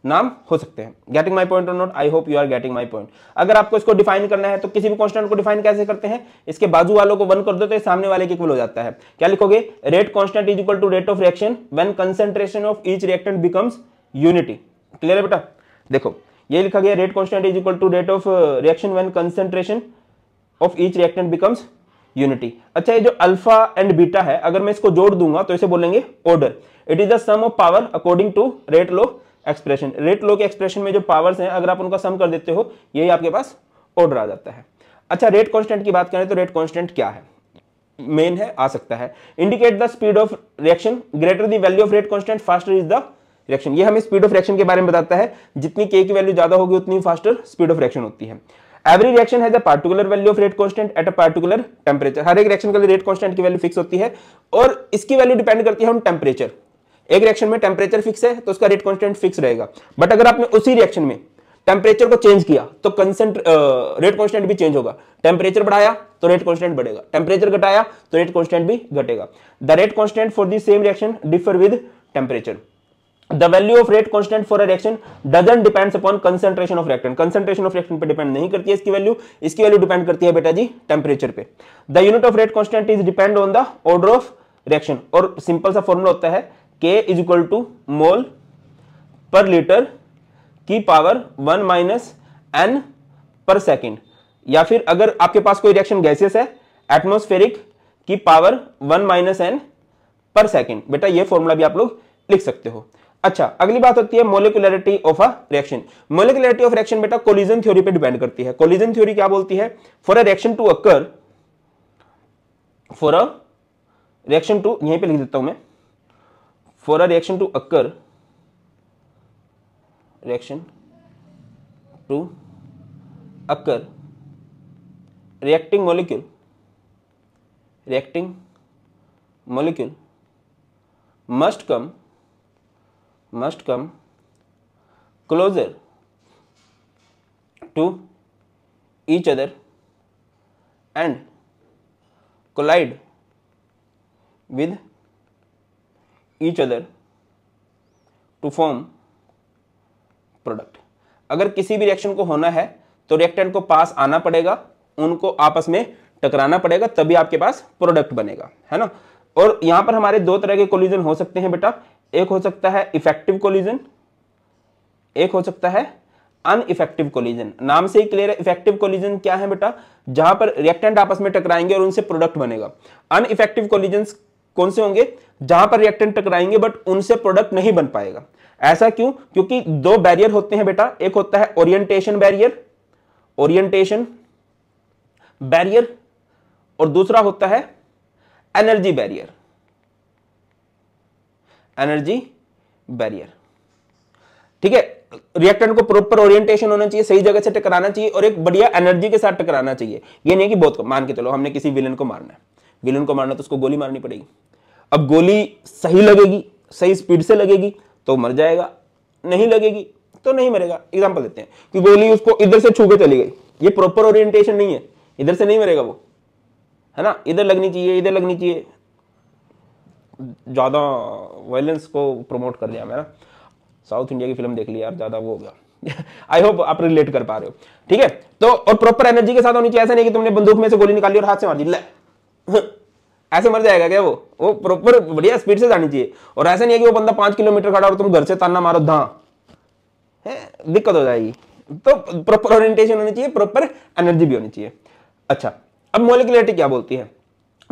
नाम हो सकते हैं गेटिंग माई पॉइंट और not I hope you are getting my point अगर आपको इसको डिफाइन करना है तो किसी भी कॉन्स्टेंट को डिफाइन कैसे करते हैं इसके बाजू वालों को वन कर दो तो सामने वाले के इक्वल हो जाता है क्या लिखोगे rate constant is equal to rate of reaction when concentration of each reactant becomes unity clear है बेटा देखो ये लिखा गया rate constant is equal to rate of reaction when concentration of each reactant becomes unity अच्छा ये जो alpha and beta है अगर मैं इसको जोड़ दूंगा तो इसे बोलेंगे order it is the sum of power according to rate law expression rate law के एक्सप्रेशन में जो पावर्स हैं अगर आप उनका सम कर देते हो यही आपके पास ऑर्डर आ जाता है अच्छा रेट कॉन्स्टेंट की बात करें तो रेट कॉन्स्टेंट क्या है मेन है आ सकता है indicate the speed of reaction greater the value of rate constant faster is the reaction ये हमें स्पीड ऑफ रिएक्शन के बारे में बताता है जितनी के की वैल्यू ज्यादा होगी उतनी फास्टर स्पीड ऑफ रिएक्शन होती है every reaction has a particular value of rate constant at a particular temperature हर एक रिएक्शन के लिए रेट कांस्टेंट की वैल्यू फिक्स होती है और इसकी वैल्यू डिपेंड करती है हम टेम्परेचर एक रिएक्शन में टेम्परेचर फिक्स है तो उसका रेट कॉन्स्टेंट फिक्स रहेगा बट अगर आपने उसी रिएक्शन में टेम्परेचर को चेंज किया तो कंसेंट रेट कॉन्स्टेंट भी चेंज होगा टेम्परेचर बढ़ाया तो रेट कॉन्स्टेंट बढ़ेगा टेम्परेचर घटाया तो रेट कॉन्स्टेंट भी घटेगा the rate constant for this same reaction differ with temperature The value of rate constant for a reaction doesn't depends upon concentration of reactant. Concentration of reactant पे depend नहीं करती है इसकी value इसकी value depend करती है बेटा जी टेम्परेचर पे the unit of rate constant is depend on the order of reaction और सिंपल सा फॉर्मूला होता है के इज इक्वल टू मोल पर लीटर की पावर वन माइनस एन पर सेकेंड या फिर अगर आपके पास कोई रिएक्शन गैसेस है एटमोस्फेरिक की पावर वन माइनस एन पर सेकेंड बेटा ये फॉर्मूला भी आप लोग लिख सकते हो अच्छा अगली बात होती है molecularity of a reaction molecularity of reaction बेटा कोलिजन थ्योरी पे डिपेंड करती है कोलिजन थ्योरी क्या बोलती है for a reaction to occur for a reaction to यहीं पे लिख देता हूं मैं for a reaction to occur reaction to occur reacting molecule reacting molecule must come must come closer to each other and collide with each other to form product अगर किसी भी reaction को होना है तो रिएक्टेंट को पास आना पड़ेगा उनको आपस में टकराना पड़ेगा तभी आपके पास प्रोडक्ट बनेगा है ना और यहां पर हमारे दो तरह के कोलिजन हो सकते हैं बेटा एक हो सकता है इफेक्टिव कोलिजन एक हो सकता है अनइफेक्टिव कोलिजन नाम से ही क्लियर है इफेक्टिव कोलिजन क्या है बेटा जहां पर रिएक्टेंट आपस में टकराएंगे और उनसे प्रोडक्ट बनेगा अनइफेक्टिव कोलिजन कौन से होंगे जहां पर रिएक्टेंट टकराएंगे बट उनसे प्रोडक्ट नहीं बन पाएगा ऐसा क्यों क्योंकि दो बैरियर होते हैं बेटा एक होता है ओरिएंटेशन बैरियर ओरिएंटेशन बैरियर और दूसरा होता है एनर्जी बैरियर एनर्जी बैरियर ठीक है रिएक्टेंट को प्रॉपर ओरिएंटेशन होना चाहिए सही जगह से टकराना चाहिए और एक बढ़िया एनर्जी के साथ टकराना चाहिए ये नहीं कि बहुत मान के चलो हमने किसी विलन को मारना है विलन को मारना तो उसको गोली मारनी पड़ेगी अब गोली सही लगेगी सही स्पीड से लगेगी तो मर जाएगा नहीं लगेगी तो नहीं मरेगा एग्जाम्पल देते हैं कि गोली उसको इधर से छू के चली गई ये प्रॉपर ओरिएंटेशन नहीं है इधर से नहीं मरेगा वो है ना इधर लगनी चाहिए इधर लगनी चाहिए ज़्यादा वायलेंस को प्रमोट कर दिया मैंने साउथ इंडिया की फिल्म देख ली यार ज़्यादा वो हो गया आई होप आप रिलेट कर पा रहे हो ठीक है तो और प्रॉपर एनर्जी के साथ होनी चाहिए ऐसा नहीं कि तुमने बंदूक में से गोली निकाली और हाथ से मार दी ऐसे मर जाएगा क्या वो वो प्रॉपर बढ़िया स्पीड से जानी चाहिए और ऐसा नहीं है कि वो बंदा पांच किलोमीटर खड़ा और तुम घर से ताना मारो धा दिक्कत हो जाएगी तो प्रॉपर ओरिएंटेशन होनी चाहिए प्रॉपर एनर्जी भी होनी चाहिए अच्छा अब मोलिकुलरिटी क्या बोलती है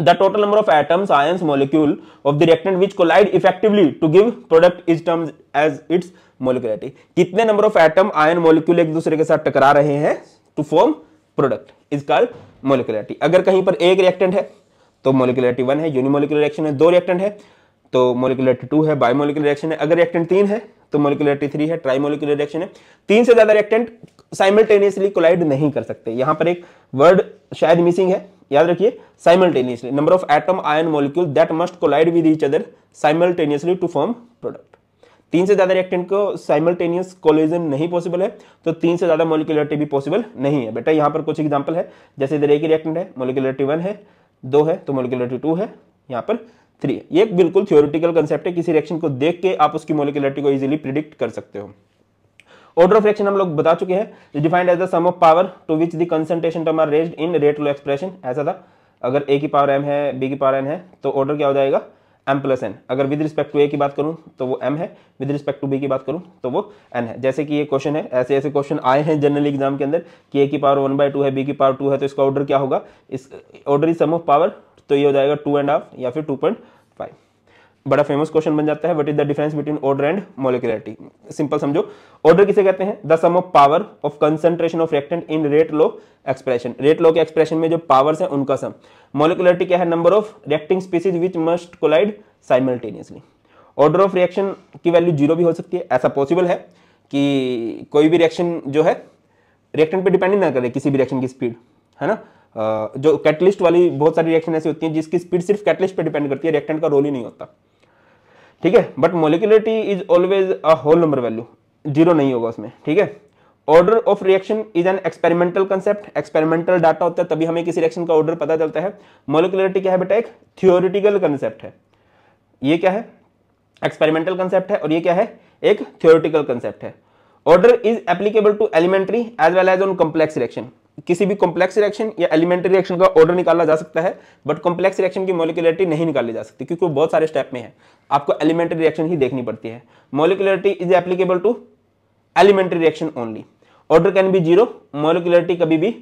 the total number of atoms ions molecule of the reactant which collide effectively to give product is term as its molecularity कितने number of atom ion molecule एक दूसरे के साथ टकरा रहे हैं to form product is call molecularity अगर कहीं पर एक रिएक्टेंट है तो मोलिकुलरिटी वन है यूनिमोलिकुलर रिएक्शन है दो रिएक्टेंट है तो मोलिकुलरिटी टू है बायोमोलिकुलर रिएक्शन है अगर रिएक्टेंट तीन है तो मोलिकुलरिटी थ्री है ट्राईमोलिकुलर रिएक्शन है तीन से ज्यादा रिएक्टेंट साइमल्टेनियसली कोलाइड नहीं कर सकते यहां पर एक वर्ड शायद मिसिंग है याद रखिए simultaneously number of atom ion molecule that must collide with each other simultaneously to form product तीन से ज्यादा रिएक्टेंट को साइमल्टेनियस कोलिजन नहीं पॉसिबल है तो तीन से ज्यादा मोलिकुलरिटी भी पॉसिबल नहीं है बेटा यहां पर कुछ एग्जांपल है जैसे इधर एक ही रिएक्टेंट है मोलिकुलरिटी वन है दो है तो मोलिकुलरिटी टू है यहाँ पर थ्री है ये बिल्कुल थियोरिटिकल कंसेप्ट है किसी रिएक्शन को देख के आप उसकी मोलिकुलरिटी को इजिली प्रिडिक्ट कर सकते हो ऑर्डर ऑफ रिएक्शन हम लोग बता चुके हैं defined as the sum of power to which the concentration term are raised in rate law expression ऐसा था अगर ए की पावर एम है बी की पावर एन है तो ऑर्डर क्या हो जाएगा एम प्लस एन अगर विद रिस्पेक्ट टू ए की बात करूं तो वो एम है विद रिस्पेक्ट टू बी की बात करूं तो वो एन है जैसे कि ये क्वेश्चन है ऐसे ऐसे क्वेश्चन आए हैं जनरल एग्जाम के अंदर कि ए की पावर वन बाई टू है बी की पावर टू है तो इसका ऑर्डर क्या होगा इस order is sum of power तो ये हो जाएगा टू एंड हाफ या फिर टू पॉइंट बड़ा फेमस क्वेश्चन बन जाता है what is the difference between order and molecularity simple समझो ऑर्डर किसे कहते हैं the sum of power of concentration of reactant in rate law expression rate law के एक्सप्रेशन में जो पावर्स हैं उनका सम मोलिकुलरिटी क्या है number of reacting species which must collide simultaneously order of reaction की वैल्यू जीरो भी हो सकती है ऐसा पॉसिबल है कि कोई भी रिएक्शन जो है रिएक्टेंट पे डिपेंड ही ना करे किसी भी रिएक्शन की स्पीड है ना जो कैटलिस्ट वाली बहुत सारी रिएक्शन ऐसी होती हैं जिसकी स्पीड सिर्फ कैटलिस्ट पे डिपेंड करती है रिएक्टेंट का रोल ही नहीं होता ठीक है but molecularity is always a whole number value zero नहीं होगा उसमें ठीक है order of reaction is an experimental concept experimental data होता है तभी हमें किसी रिएक्शन का ऑर्डर पता चलता है मोलिकुलरिटी क्या है बेटा एक थियोरिटिकल कंसेप्ट है ये क्या है एक्सपेरिमेंटल कंसेप्ट है और ये क्या है एक थियोरिटिकल कंसेप्ट है order is applicable to elementary as well as on complex reaction किसी भी कॉम्प्लेक्स रिएक्शन या एलिमेंट्री रिएक्शन का ऑर्डर निकाला जा सकता है बट कॉम्प्लेक्स रिएक्शन की मोलिकुलरिटी नहीं निकाली जा सकती क्योंकि वो बहुत सारे स्टेप में है आपको एलिमेंट्री रिएक्शन ही देखनी पड़ती है molecularity is applicable to elementary reaction only order can be zero molecularity कभी भी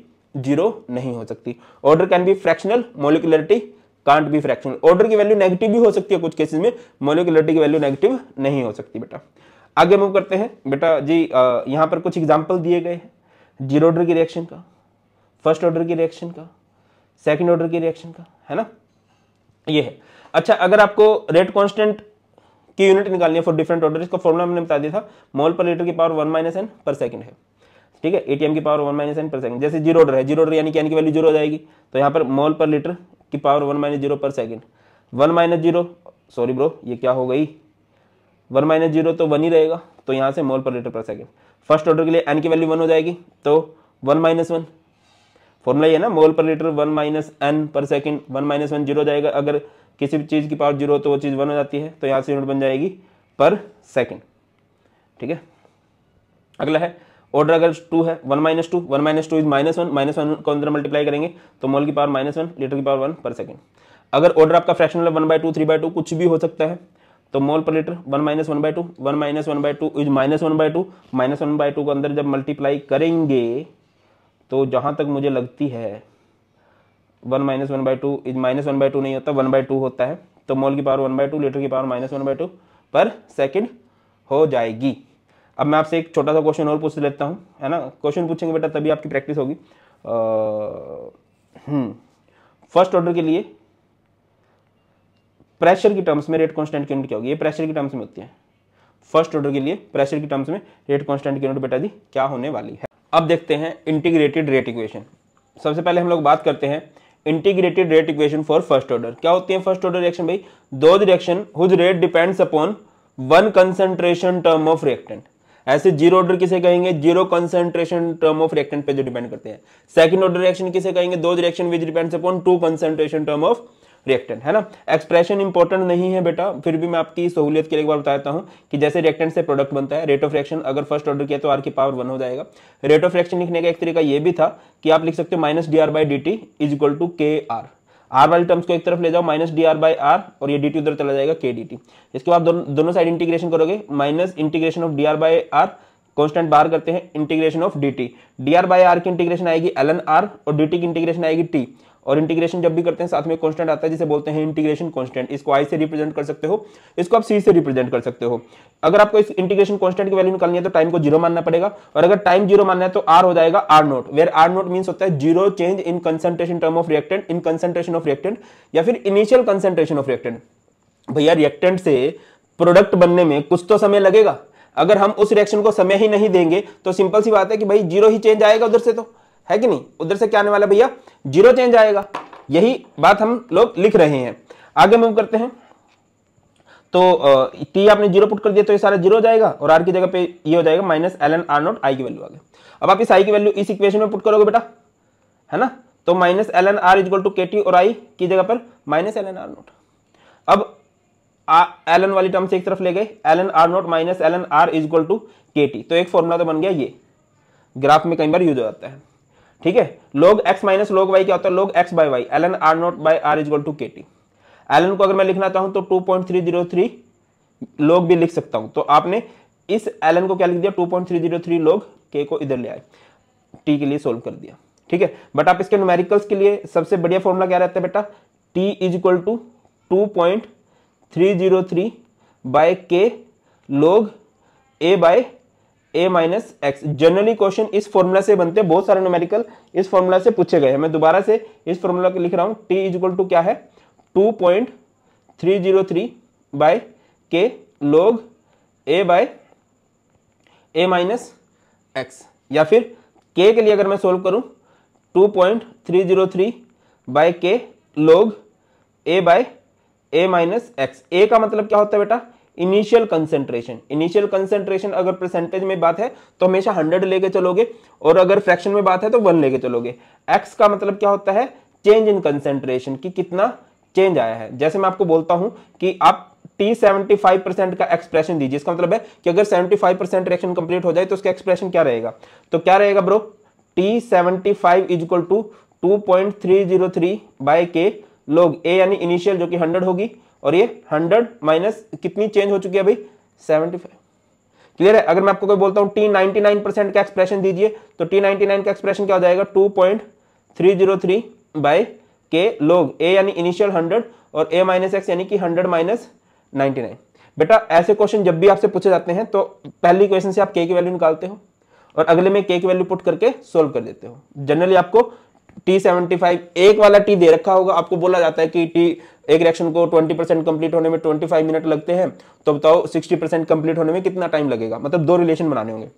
जीरो नहीं हो सकती order can be fractional molecularity can't be fractional order की वैल्यू नेगेटिव भी हो सकती है कुछ केसेस में मोलिकुलरिटी की वैल्यू नेगेटिव नहीं हो सकती बेटा आगे मूव करते हैं बेटा जी यहाँ पर कुछ एग्जाम्पल दिए गए हैं जीरो ऑर्डर की रिएक्शन का फर्स्ट ऑर्डर की रिएक्शन का सेकेंड ऑर्डर की रिएक्शन का है ना ये है अच्छा अगर आपको रेट कॉन्स्टेंट की यूनिट निकालनी है फॉर डिफरेंट ऑर्डर इसका फॉर्मुला मैंने बता दिया था मोल पर लीटर की पावर वन माइनस एन पर सेकंड है ठीक है एटीएम की पावर वन माइनस एन पर सेकंड जैसे जीरो ऑर्डर है जीरो ऑर्डर यानी कि एन की वैल्यू जीरो हो जाएगी तो यहाँ पर मोल पर लीटर की पावर वन माइनस जीरो पर second one minus zero sorry bro ये क्या हो गई वन माइनस जीरो तो वन ही रहेगा तो यहाँ से मोल पर लीटर पर सेकेंड फर्स्ट ऑर्डर के लिए एन की वैल्यू वन हो जाएगी तो वन माइनस वन फॉर्मूला ये है ना मोल पर लीटर वन माइनस एन पर second one minus one zero जाएगा अगर किसी भी चीज़ की पावर जीरो तो वो चीज़ वन हो जाती है तो यहाँ से यूनिट बन जाएगी पर सेकेंड ठीक है अगला है ऑर्डर अगर टू है one minus two one minus two is minus one minus one को अंदर मल्टीप्लाई करेंगे तो मोल की पावर माइनस वन लीटर की पावर वन पर सेकेंड अगर ऑर्डर आपका fraction one by two three by two कुछ भी हो सकता है तो मोल पर litre one minus one by two one minus one by two is minus one by two minus one by two को अंदर जब मल्टीप्लाई करेंगे तो जहाँ तक मुझे लगती है one minus one by two minus one by two नहीं होता वन बाई टू होता है तो मोल की power one by two litre की power minus one by two per second हो जाएगी अब मैं आपसे एक छोटा सा क्वेश्चन और पूछ लेता हूँ है ना क्वेश्चन पूछेंगे बेटा तभी आपकी प्रैक्टिस होगी हम्म, फर्स्ट ऑर्डर के लिए प्रेशर की टर्म्स में रेट कॉन्स्टेंट क्यूनिट यूनिट क्या होगी ये प्रेशर की टर्म्स में होती है फर्स्ट ऑर्डर के लिए प्रेशर की टर्म्स में रेट कॉन्स्टेंट यूनिट बेटा जी क्या होने वाली है अब देखते हैं इंटीग्रेटेड रेट इक्वेशन सबसे पहले हम लोग बात करते हैं integrated rate equation for first order क्या होती है फर्स्ट ऑर्डर रिएक्शन भाई those reaction whose rate depends upon one concentration term of reactant ऐसे जीरो ऑर्डर किसे कहेंगे zero concentration term of reactant पे जो डिपेंड करते हैं सेकंड ऑर्डर रिएक्शन किसे कहेंगे those reaction which depends upon two concentration term of reactant है ना एक्सप्रेशन इंपॉर्टेंट नहीं है बेटा फिर भी मैं आपकी सहूलियत के लिए एक बार बताता हूँ कि जैसे रिएक्टेंट से प्रोडक्ट बनता है रेट ऑफ रिएक्शन अगर फर्स्ट ऑर्डर किया तो आर की पावर वन हो जाएगा रेट ऑफ रिएक्शन लिखने का एक तरीका यह भी था कि आप लिख सकते हो minus d R by D t is equal to k R R वाले टर्म्स को एक तरफ ले जाओ minus d R by R और ये डी टी उधर चला जाएगा के डी टी इसके बाद दोनों दोनों साइड इंटीग्रेशन करोगे minus integration of d R by R constant बाहर करते हैं integration of d T d R by R की इंटीग्रेशन आएगी एल एन आर और डी टी की इंटीग्रेशन आएगी टी और इंटीग्रेशन जब भी करते हैं साथ में कॉन्स्टेंट आता है जिसे बोलते हैं इंटीग्रेशन कॉन्स्टेंट इसको आई से रिप्रेजेंट कर सकते हो इसको आप सी से रिप्रेजेंट कर सकते हो अगर आपको इस इंटीग्रेशन कॉन्स्टेंट की वैल्यू निकालनी है तो टाइम को जीरो मानना पड़ेगा और अगर टाइम जीरो मानना है तो आर हो जाएगा R naught where R naught mean होता है zero change in concentration term of reactant in concentration of reactant या फिर इनिशियल कंसेंट्रेशन ऑफ रिएक्टेंट भैया रिएक्टेंट से प्रोडक्ट बनने में कुछ तो समय लगेगा अगर हम उस रिएक्शन को समय ही नहीं देंगे तो सिंपल सी बात है कि भाई जीरो ही चेंज आएगा उधर से तो है कि नहीं उधर से क्या आने वाला भैया जीरो चेंज आएगा यही बात हम लोग लिख रहे हैं आगे मूव करते हैं तो टी आपने जीरो पुट कर दिया तो ये सारा जीरो हो जाएगा और आर की जगह पे ये हो जाएगा minus L n R naught I की वैल्यू आ गई अब आप इस आई की वैल्यू इस इक्वेशन में पुट करोगे बेटा है ना तो minus L n R is equal to k t और आई की जगह पर minus L n R naught अब एल एन वाली टर्म से एक तरफ ले गए l n R naught minus L n R is equal to k t तो एक फॉर्मूला तो बन गया ये ग्राफ में कई बार यूज हो जाता है ठीक है लोग x माइनस लोग वाई क्या होता है log x by y l n R naught by R is equal to k t L n को अगर मैं लिखना चाहूं तो two point three zero three log भी लिख सकता हूं तो आपने इस एल एन को क्या लिख दिया two point three zero three log के को इधर ले आए टी के लिए सोल्व कर दिया ठीक है बट आप इसके न्यूमेरिकल्स के लिए सबसे बढ़िया फॉर्मूला क्या रहता है बेटा t is equal to two point three zero three by k log a by a minus x generally question इस फॉर्मूला से बनते हैं बहुत सारे न्यूमेरिकल इस फॉर्मूला से पूछे गए हैं मैं दोबारा से इस फॉर्मूला को लिख रहा हूं टी इज इक्वल टू क्या है two point three zero three by k log a by a minus x या फिर के के लिए अगर मैं सोल्व करूं two point three zero three by k log a by a minus x a का मतलब क्या होता है बेटा इनिशियल कंसेंट्रेशन इनिशियल कंसेंट्रेशन अगर परसेंटेज में बात है तो हमेशा हंड्रेड लेके चलोगे और अगर फ्रैक्शन में बात है तो वन लेके चलोगे एक्स का मतलब क्या होता है चेंज इन कंसेंट्रेशन की कितना चेंज आया है जैसे मैं आपको बोलता हूं कि आप टी 75 परसेंट का एक्सप्रेशन दीजिए इसका मतलब है कि अगर 75 परसेंट रिएक्शन कंप्लीट हो जाए तो उसका एक्सप्रेशन क्या रहेगा तो क्या रहेगा bro t seventy five is equal to two point three zero three by के लोग ए यानी इनिशियल जो कि 100 होगी और ये हंड्रेड माइनस कितनी चेंज हो चुकी है भाई सेवेंटी क्लियर है अगर मैं आपको कोई बोलता हूँ टी नाइनटी नाइन परसेंट का एक्सप्रेशन दीजिए तो टी नाइनटी नाइन का एक्सप्रेशन क्या हो जाएगा two point three zero three by के लोग ए यानी इनिशियल हंड्रेड और ए माइनस एक्स यानी कि हंड्रेड माइनस नाइनटी नाइन बेटा ऐसे क्वेश्चन जब भी आपसे पूछे जाते हैं तो पहली क्वेश्चन से आप के की वैल्यू निकालते हो और अगले में के की वैल्यू पुट करके सोल्व कर देते हो जनरली आपको टी सेवेंटी फाइव एक वाला टी दे रखा होगा आपको बोला जाता है कि टी एक रिएक्शन को ट्वेंटी परसेंट कंप्लीट होने में ट्वेंटी फाइव मिनट लगते हैं तो बताओ सिक्सटी परसेंट कंप्लीट होने में कितना टाइम लगेगा मतलब दो रिलेशन बनाने होंगे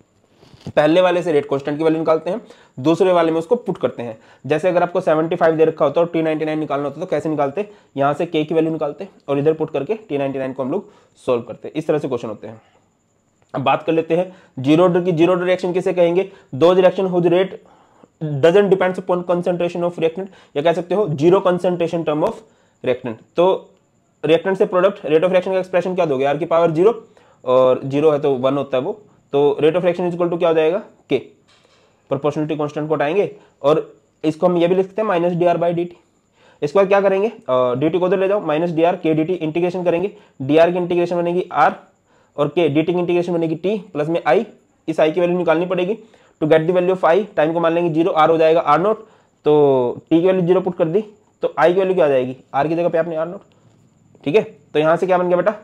पहले वाले से रेट कांस्टेंट की वैल्यू निकालते हैं दूसरे वाले में उसको पुट करते हैं जैसे अगर आपको 75 दे रखा होता है और टी नाइन निकालना होता है तो कैसे निकालते यहां से के की वैल्यू निकालते और इधर पुट करके टी नाइन को हम लोग सोल्व करते इस तरह से क्वेश्चन होते हैं अब बात कर लेते हैं जीरो ऑर्डर की जीरो ऑर्डर रिएक्शन किसे कहेंगे those reaction whose rate doesn't depends upon concentration of reactant या कह सकते हो zero concentration term of reactant तो रिएक्टेंट से प्रोडक्ट रेट ऑफ रिएक्शन का एक्सप्रेशन क्या दोगे आर की पावर जीरो और जीरो है तो वन होता है वो तो rate of reaction is equal to क्या हो जाएगा के प्रोपोर्शनलिटी कॉन्स्टेंट को हटाएंगे और इसको हम ये भी लिखते हैं minus d R by D t इसके बाद क्या करेंगे डी टी को उधर ले जाओ minus d R k d t integration करेंगे डी आर की इंटीग्रेशन बनेगी आर और के डी टी की इंटीग्रेशन बनेगी टी प्लस में आई इस आई की वैल्यू निकालनी पड़ेगी to get the value of I time को मान लेंगे जीरो आर हो जाएगा आर नोट तो टी की वैल्यू जीरो पुट कर दी तो आई की वैल्यू क्या आ जाएगी आर की जगह पे आपने आर नोट ठीक है तो यहां से क्या बन गया बेटा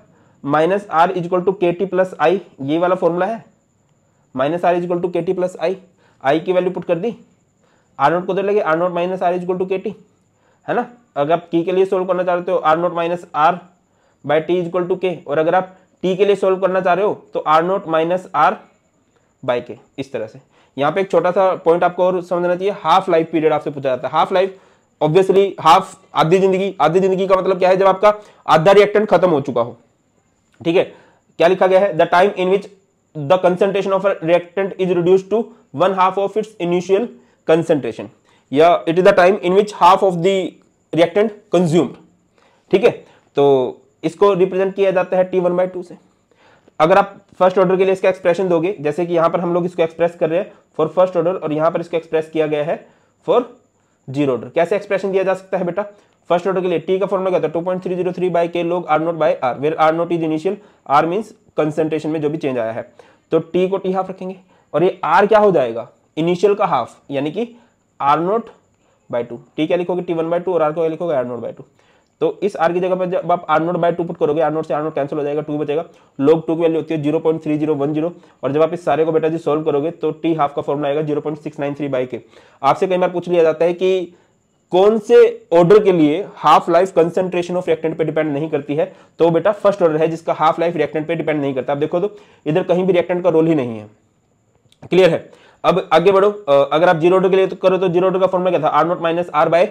minus R is equal to k t plus I ये वाला फॉर्मूला है minus R is equal to k t plus I I की वैल्यू पुट कर दी आर नोट को दे लगे R naught minus R is equal to k t है ना अगर आप की के लिए सोल्व करना चाहते हो R naught minus R by t equal to k और अगर आप टी के लिए सोल्व करना चाह रहे हो तो R naught minus R by k इस तरह से यहाँ पे एक छोटा सा पॉइंट आपको और समझना चाहिए हाफ लाइफ पीरियड आपसे पूछा जाता है हाफ लाइफ ऑब्वियसली हाफ आधी जिंदगी आधी जिंदगी का मतलब क्या है जब आपका आधा रिएक्टेंट खत्म हो चुका हो ठीक है क्या लिखा गया है the time in which the concentration of reactant is reduce to one half of its initial concentration या it is the time in which half of the reactant consumed ठीक है तो इसको रिप्रेजेंट किया जाता है टी वन बाई टू से अगर आप फर्स्ट ऑर्डर के लिए इसका एक्सप्रेशन दोगे जैसे कि यहां पर हम लोग इसको एक्सप्रेस कर रहे हैं फॉर फर्स्ट ऑर्डर और यहां पर इसको एक्सप्रेस किया गया है फॉर जीरो ऑर्डर कैसे एक्सप्रेशन दिया जा सकता है बेटा फर्स्ट ऑर्डर के लिए टी का फॉर्मला क्या two point three zero three by के log R note by R where R naught is initial R means concentration में जो भी चेंज आया है तो टी को टी हाफ रखेंगे और ये आर क्या हो जाएगा इनिशियल का हाफ यानी कि R note by two t क्या लिखोगे टी वन बाई टू और आर को क्या लिखोगे आर नोट बाई टू तो इस आर की जगह पर जब आप R naught by two put करोगे आर नोट से आर नोट कैंसिल हो जाएगा टू बचेगा लोग टू की वैल्यू होती है zero point three zero one zero और जब आप इस सारे को बेटा जी सॉल्व करोगे तो टी हाफ का फॉर्मला आएगा zero point six nine three by k आपसे कई बार पूछ लिया जाता है कि कौन से ऑर्डर के लिए half life concentration of reactant पे डिपेंड नहीं करती है तो बेटा फर्स्ट ऑर्डर है जिसका हाफ लाइफ रिएक्टेंट पे डिपेंड नहीं करता आप देखो तो इधर कहीं भी रिएक्टेंट का रोल ही नहीं है क्लियर है अब आगे बढ़ो अगर आप जीरो ऑर्डर के लिए तो करो तो जीरो ऑर्डर का फॉर्मूला क्या था R naught minus R by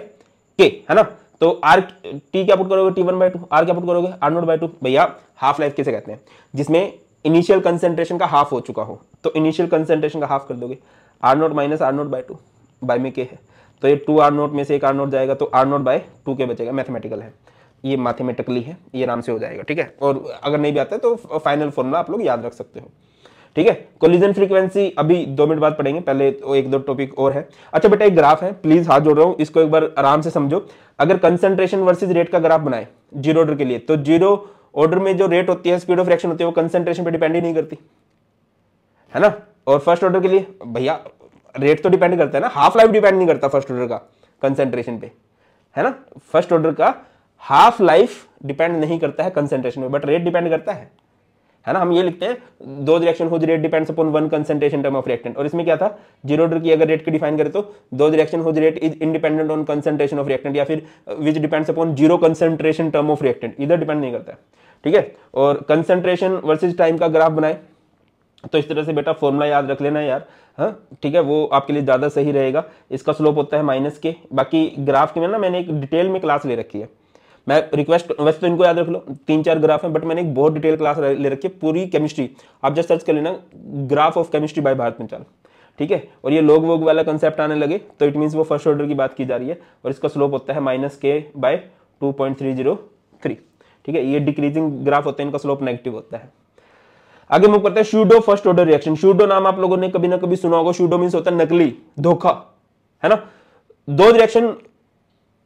k है ना तो आर टी क्या पुट करोगे t one by two R क्या पुट करोगे आर नोट बाई टू भैया हाफ लाइफ कैसे कहते हैं जिसमें इनिशियल कंसेंट्रेशन का हाफ हो चुका हो तो इनिशियल कंसेंट्रेशन का हाफ कर दोगे R naught minus R note by two by में के है तो ये टू आर नोट में से एक आर नोट जाएगा तो आर नोट बाय टू के बचेगा मैथमेटिकल है ये मैथमेटिकली है ये नाम से हो जाएगा ठीक है और अगर नहीं भी आता है तो फाइनल फॉर्मूला आप लोग याद रख सकते हो ठीक है कोलिजन फ्रीक्वेंसी अभी दो मिनट बाद पढ़ेंगे पहले तो एक दो टॉपिक और है अच्छा बेटा एक ग्राफ है प्लीज हाथ जोड़ रहा हूं इसको एक बार आराम से समझो अगर कंसेंट्रेशन वर्सेज रेट का ग्राफ बनाए जीरो ऑर्डर के लिए तो जीरो ऑर्डर में जो रेट होती है स्पीड ऑफ रिएक्शन होती है वो कंसेंट्रेशन पर डिपेंड ही नहीं करती है ना और फर्स्ट ऑर्डर के लिए भैया रेट तो डिपेंड करता है ना हाफ लाइफ डिपेंड नहीं करता फर्स्ट ऑर्डर का कंसेंट्रेशन पे है ना फर्स्ट ऑर्डर का हाफ लाइफ डिपेंड नहीं करता है कंसेंट्रेशन पे बट रेट डिपेंड करता है है ना हम ये लिखते हैं दो डायरेक्शन हो rate depends upon one concentration term of reactant और इसमें क्या था जीरो ऑर्डर की अगर रेट की डिफाइन करें तो दो डायरेक्शन हो rate is independent on concentration of reactant या फिर which depends upon zero concentration term of reactant इधर डिपेंड नहीं करता है ठीक है और कंसेंट्रेशन वर्सेज टाइम का ग्राफ बनाए तो इस तरह से बेटा फॉर्मूला याद रख लेना यार हाँ ठीक है वो आपके लिए ज़्यादा सही रहेगा इसका स्लोप होता है माइनस के बाकी ग्राफ के में ना मैंने एक डिटेल में क्लास ले रखी है मैं रिक्वेस्ट वैसे तो इनको याद रख लो तीन चार ग्राफ हैं बट मैंने एक बहुत डिटेल क्लास ले रखी है पूरी केमिस्ट्री आप जस्ट सर्च कर लेना graph of chemistry by Bharat Panchal ठीक है और ये लोग वोग वाला कंसेप्ट आने लगे तो इट मीन्स वो फर्स्ट ऑर्डर की बात की जा रही है और इसका स्लोप होता है माइनस के बाय ठीक है ये डिक्रीजिंग ग्राफ होता है इनका स्लोप नेगेटिव होता है आगे मुख करते हैं pseudo first order reaction pseudo नाम आप लोगों ने कभी ना कभी सुना होगा शूडो मीन्स होता है नकली धोखा है ना those reaction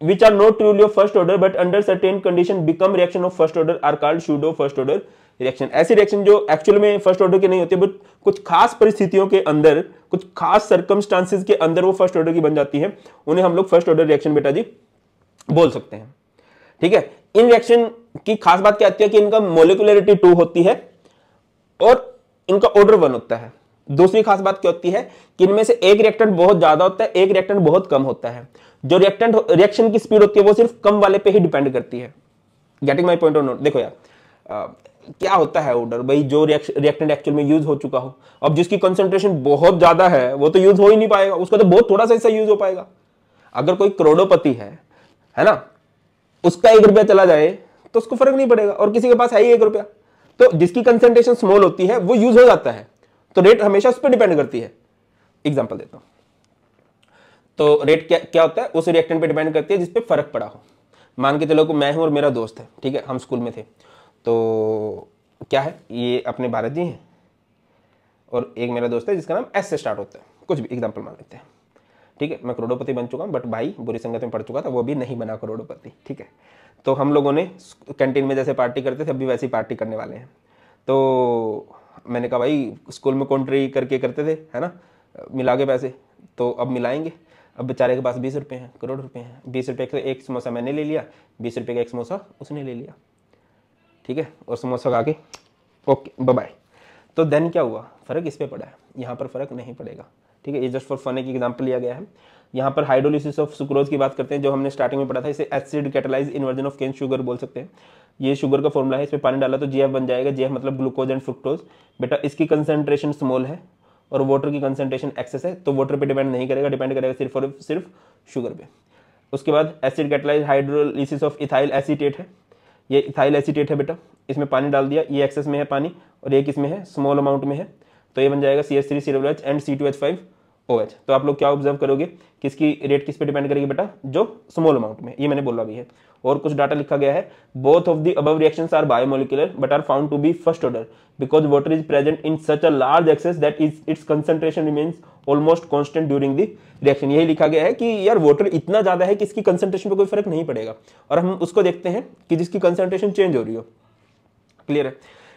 which are not truly of first order but under certain condition become reaction of first order are called pseudo first order reaction ऐसे रिएक्शन जो एक्चुअल में फर्स्ट ऑर्डर के नहीं होते बट कुछ खास परिस्थितियों के अंदर कुछ खास सर्कमस्टांसेस के अंदर वो फर्स्ट ऑर्डर की बन जाती है उन्हें हम लोग फर्स्ट ऑर्डर रिएक्शन बेटा जी बोल सकते हैं ठीक है इन रिएक्शन की खास बात क्या आती है कि इनका मोलिकुलरिटी टू होती है और इनका ऑर्डर वन होता है दूसरी खास बात क्या होती है कि इनमें से एक रिएक्टेंट बहुत ज्यादा होता है एक रिएक्टेंट बहुत कम होता है जो रिएक्टेंट रिएक्शन की स्पीड होती है वो सिर्फ कम वाले पे ही डिपेंड करती है getting my point of note देखो यार आ, क्या होता है ऑर्डर भाई जो रिएक्टेंट एक्चुअल में यूज हो चुका हो अब जिसकी कंसेंट्रेशन बहुत ज्यादा है वो तो यूज हो ही नहीं पाएगा उसका तो बहुत थोड़ा सा हिस्सा यूज हो पाएगा अगर कोई करोड़ोपति है है ना उसका एक रुपया चला जाए तो उसको फर्क नहीं पड़ेगा और किसी के पास है ही एक रुपया तो जिसकी कंसेंट्रेशन स्मॉल होती है वो यूज हो जाता है तो रेट हमेशा उस पर डिपेंड करती है एग्जाम्पल देता हूं तो रेट क्या क्या होता है उस रिएक्टेंट पे डिपेंड करती है जिस पे फर्क पड़ा हो मान के चलो को मैं हूँ और मेरा दोस्त है ठीक है हम स्कूल में थे तो क्या है ये अपने भारत जी हैं और एक मेरा दोस्त है जिसका नाम एस से स्टार्ट होता है कुछ भी एग्जाम्पल मान लेते हैं ठीक है मैं करोड़ोपति बन चुका हूँ बट भाई बुरी संगत में पढ़ चुका था वो भी नहीं बना करोड़ोपति ठीक है तो हम लोगों ने कैंटीन में जैसे पार्टी करते थे अभी वैसी पार्टी करने वाले हैं तो मैंने कहा भाई स्कूल में कॉन्ट्री करके करते थे है ना मिला के पैसे तो अब मिलाएंगे अब बेचारे के पास बीस रुपये हैं करोड़ रुपये हैं बीस रुपये का एक समोसा मैंने ले लिया बीस रुपये का एक समोसा उसने ले लिया ठीक है और समोसा खा के ओके बाय तो देन क्या हुआ फ़र्क इस पर पड़ा है यहाँ पर फ़र्क नहीं पड़ेगा ठीक है ये जस्ट फॉर फन एक एग्जाम्पल लिया गया है यहाँ पर हाइड्रोलिसिस ऑफ सुक्रोज की बात करते हैं जो हमने स्टार्टिंग में पढ़ा था इसे acid catalyse inversion of cane sugar बोल सकते हैं ये शुगर का फॉर्मूला है इसमें पानी डाला तो जीएफ बन जाएगा जीएफ मतलब ग्लूकोज एंड फ्रुक्टोज बेटा इसकी कंसेंट्रेशन स्मॉल है और वाटर की कंसेंट्रेशन एक्सेस है तो वाटर पे डिपेंड नहीं करेगा डिपेंड करेगा सिर्फ और सिर्फ शुगर पे उसके बाद acid catalyse hydrolysis of ethyl acetate है ये इथाइल एसीटेट है बेटा इसमें पानी डाल दिया ये एक्सेस में है पानी और ये इसमें है स्मॉल अमाउंट में है तो ये बन जाएगा C S three C W H and C two H five O OH. तो आप लोग क्या ऑब्जर्व करोगे किसकी रेट किस पे डिपेंड करेगी बेटा जो स्मॉल अमाउंट में ये मैंने बोला भी है और कुछ डाटा लिखा गया है both of the above reactions are bimolecular but are found to be first order because water is present in such a large excess that is its concentration remains almost constant during the reaction यही लिखा गया है कि यार water इतना ज्यादा है कि इसकी कंसेंट्रेशन पर कोई फर्क नहीं पड़ेगा और हम उसको देखते हैं कि जिसकी कंसेंट्रेशन चेंज हो रही हो क्लियर है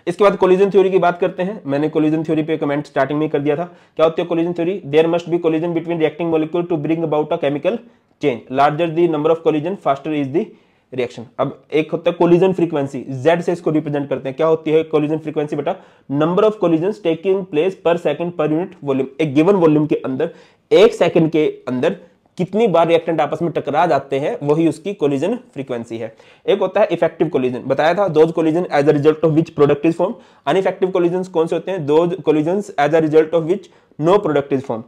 इसके बाद कोलिजन थ्योरी की बात करते हैं मैंने कोलिजन थ्योरी पे कमेंट स्टार्टिंग में कर दिया था क्या होती है collision theory there must be collision between reacting molecule to bring about a chemical change larger the number of collision faster is the reaction अब एक होता है कोलिजन फ्रीक्वेंसी जेड से इसको रिप्रेजेंट करते हैं क्या होती है कोलिजन फ्रीक्वेंसी बेटा number of collision taking place per second per unit volume एक गिवन वॉल्यूम के अंदर एक सेकंड के अंदर कितनी बार रिएक्टेंट आपस में टकरा जाते हैं वही उसकी कोलिजन फ्रीक्वेंसी है एक होता है इफेक्टिव कोलिजन बताया था those collision as a result of which product is form ineffective collision कौन से होते हैं those collision as a result of which no product is form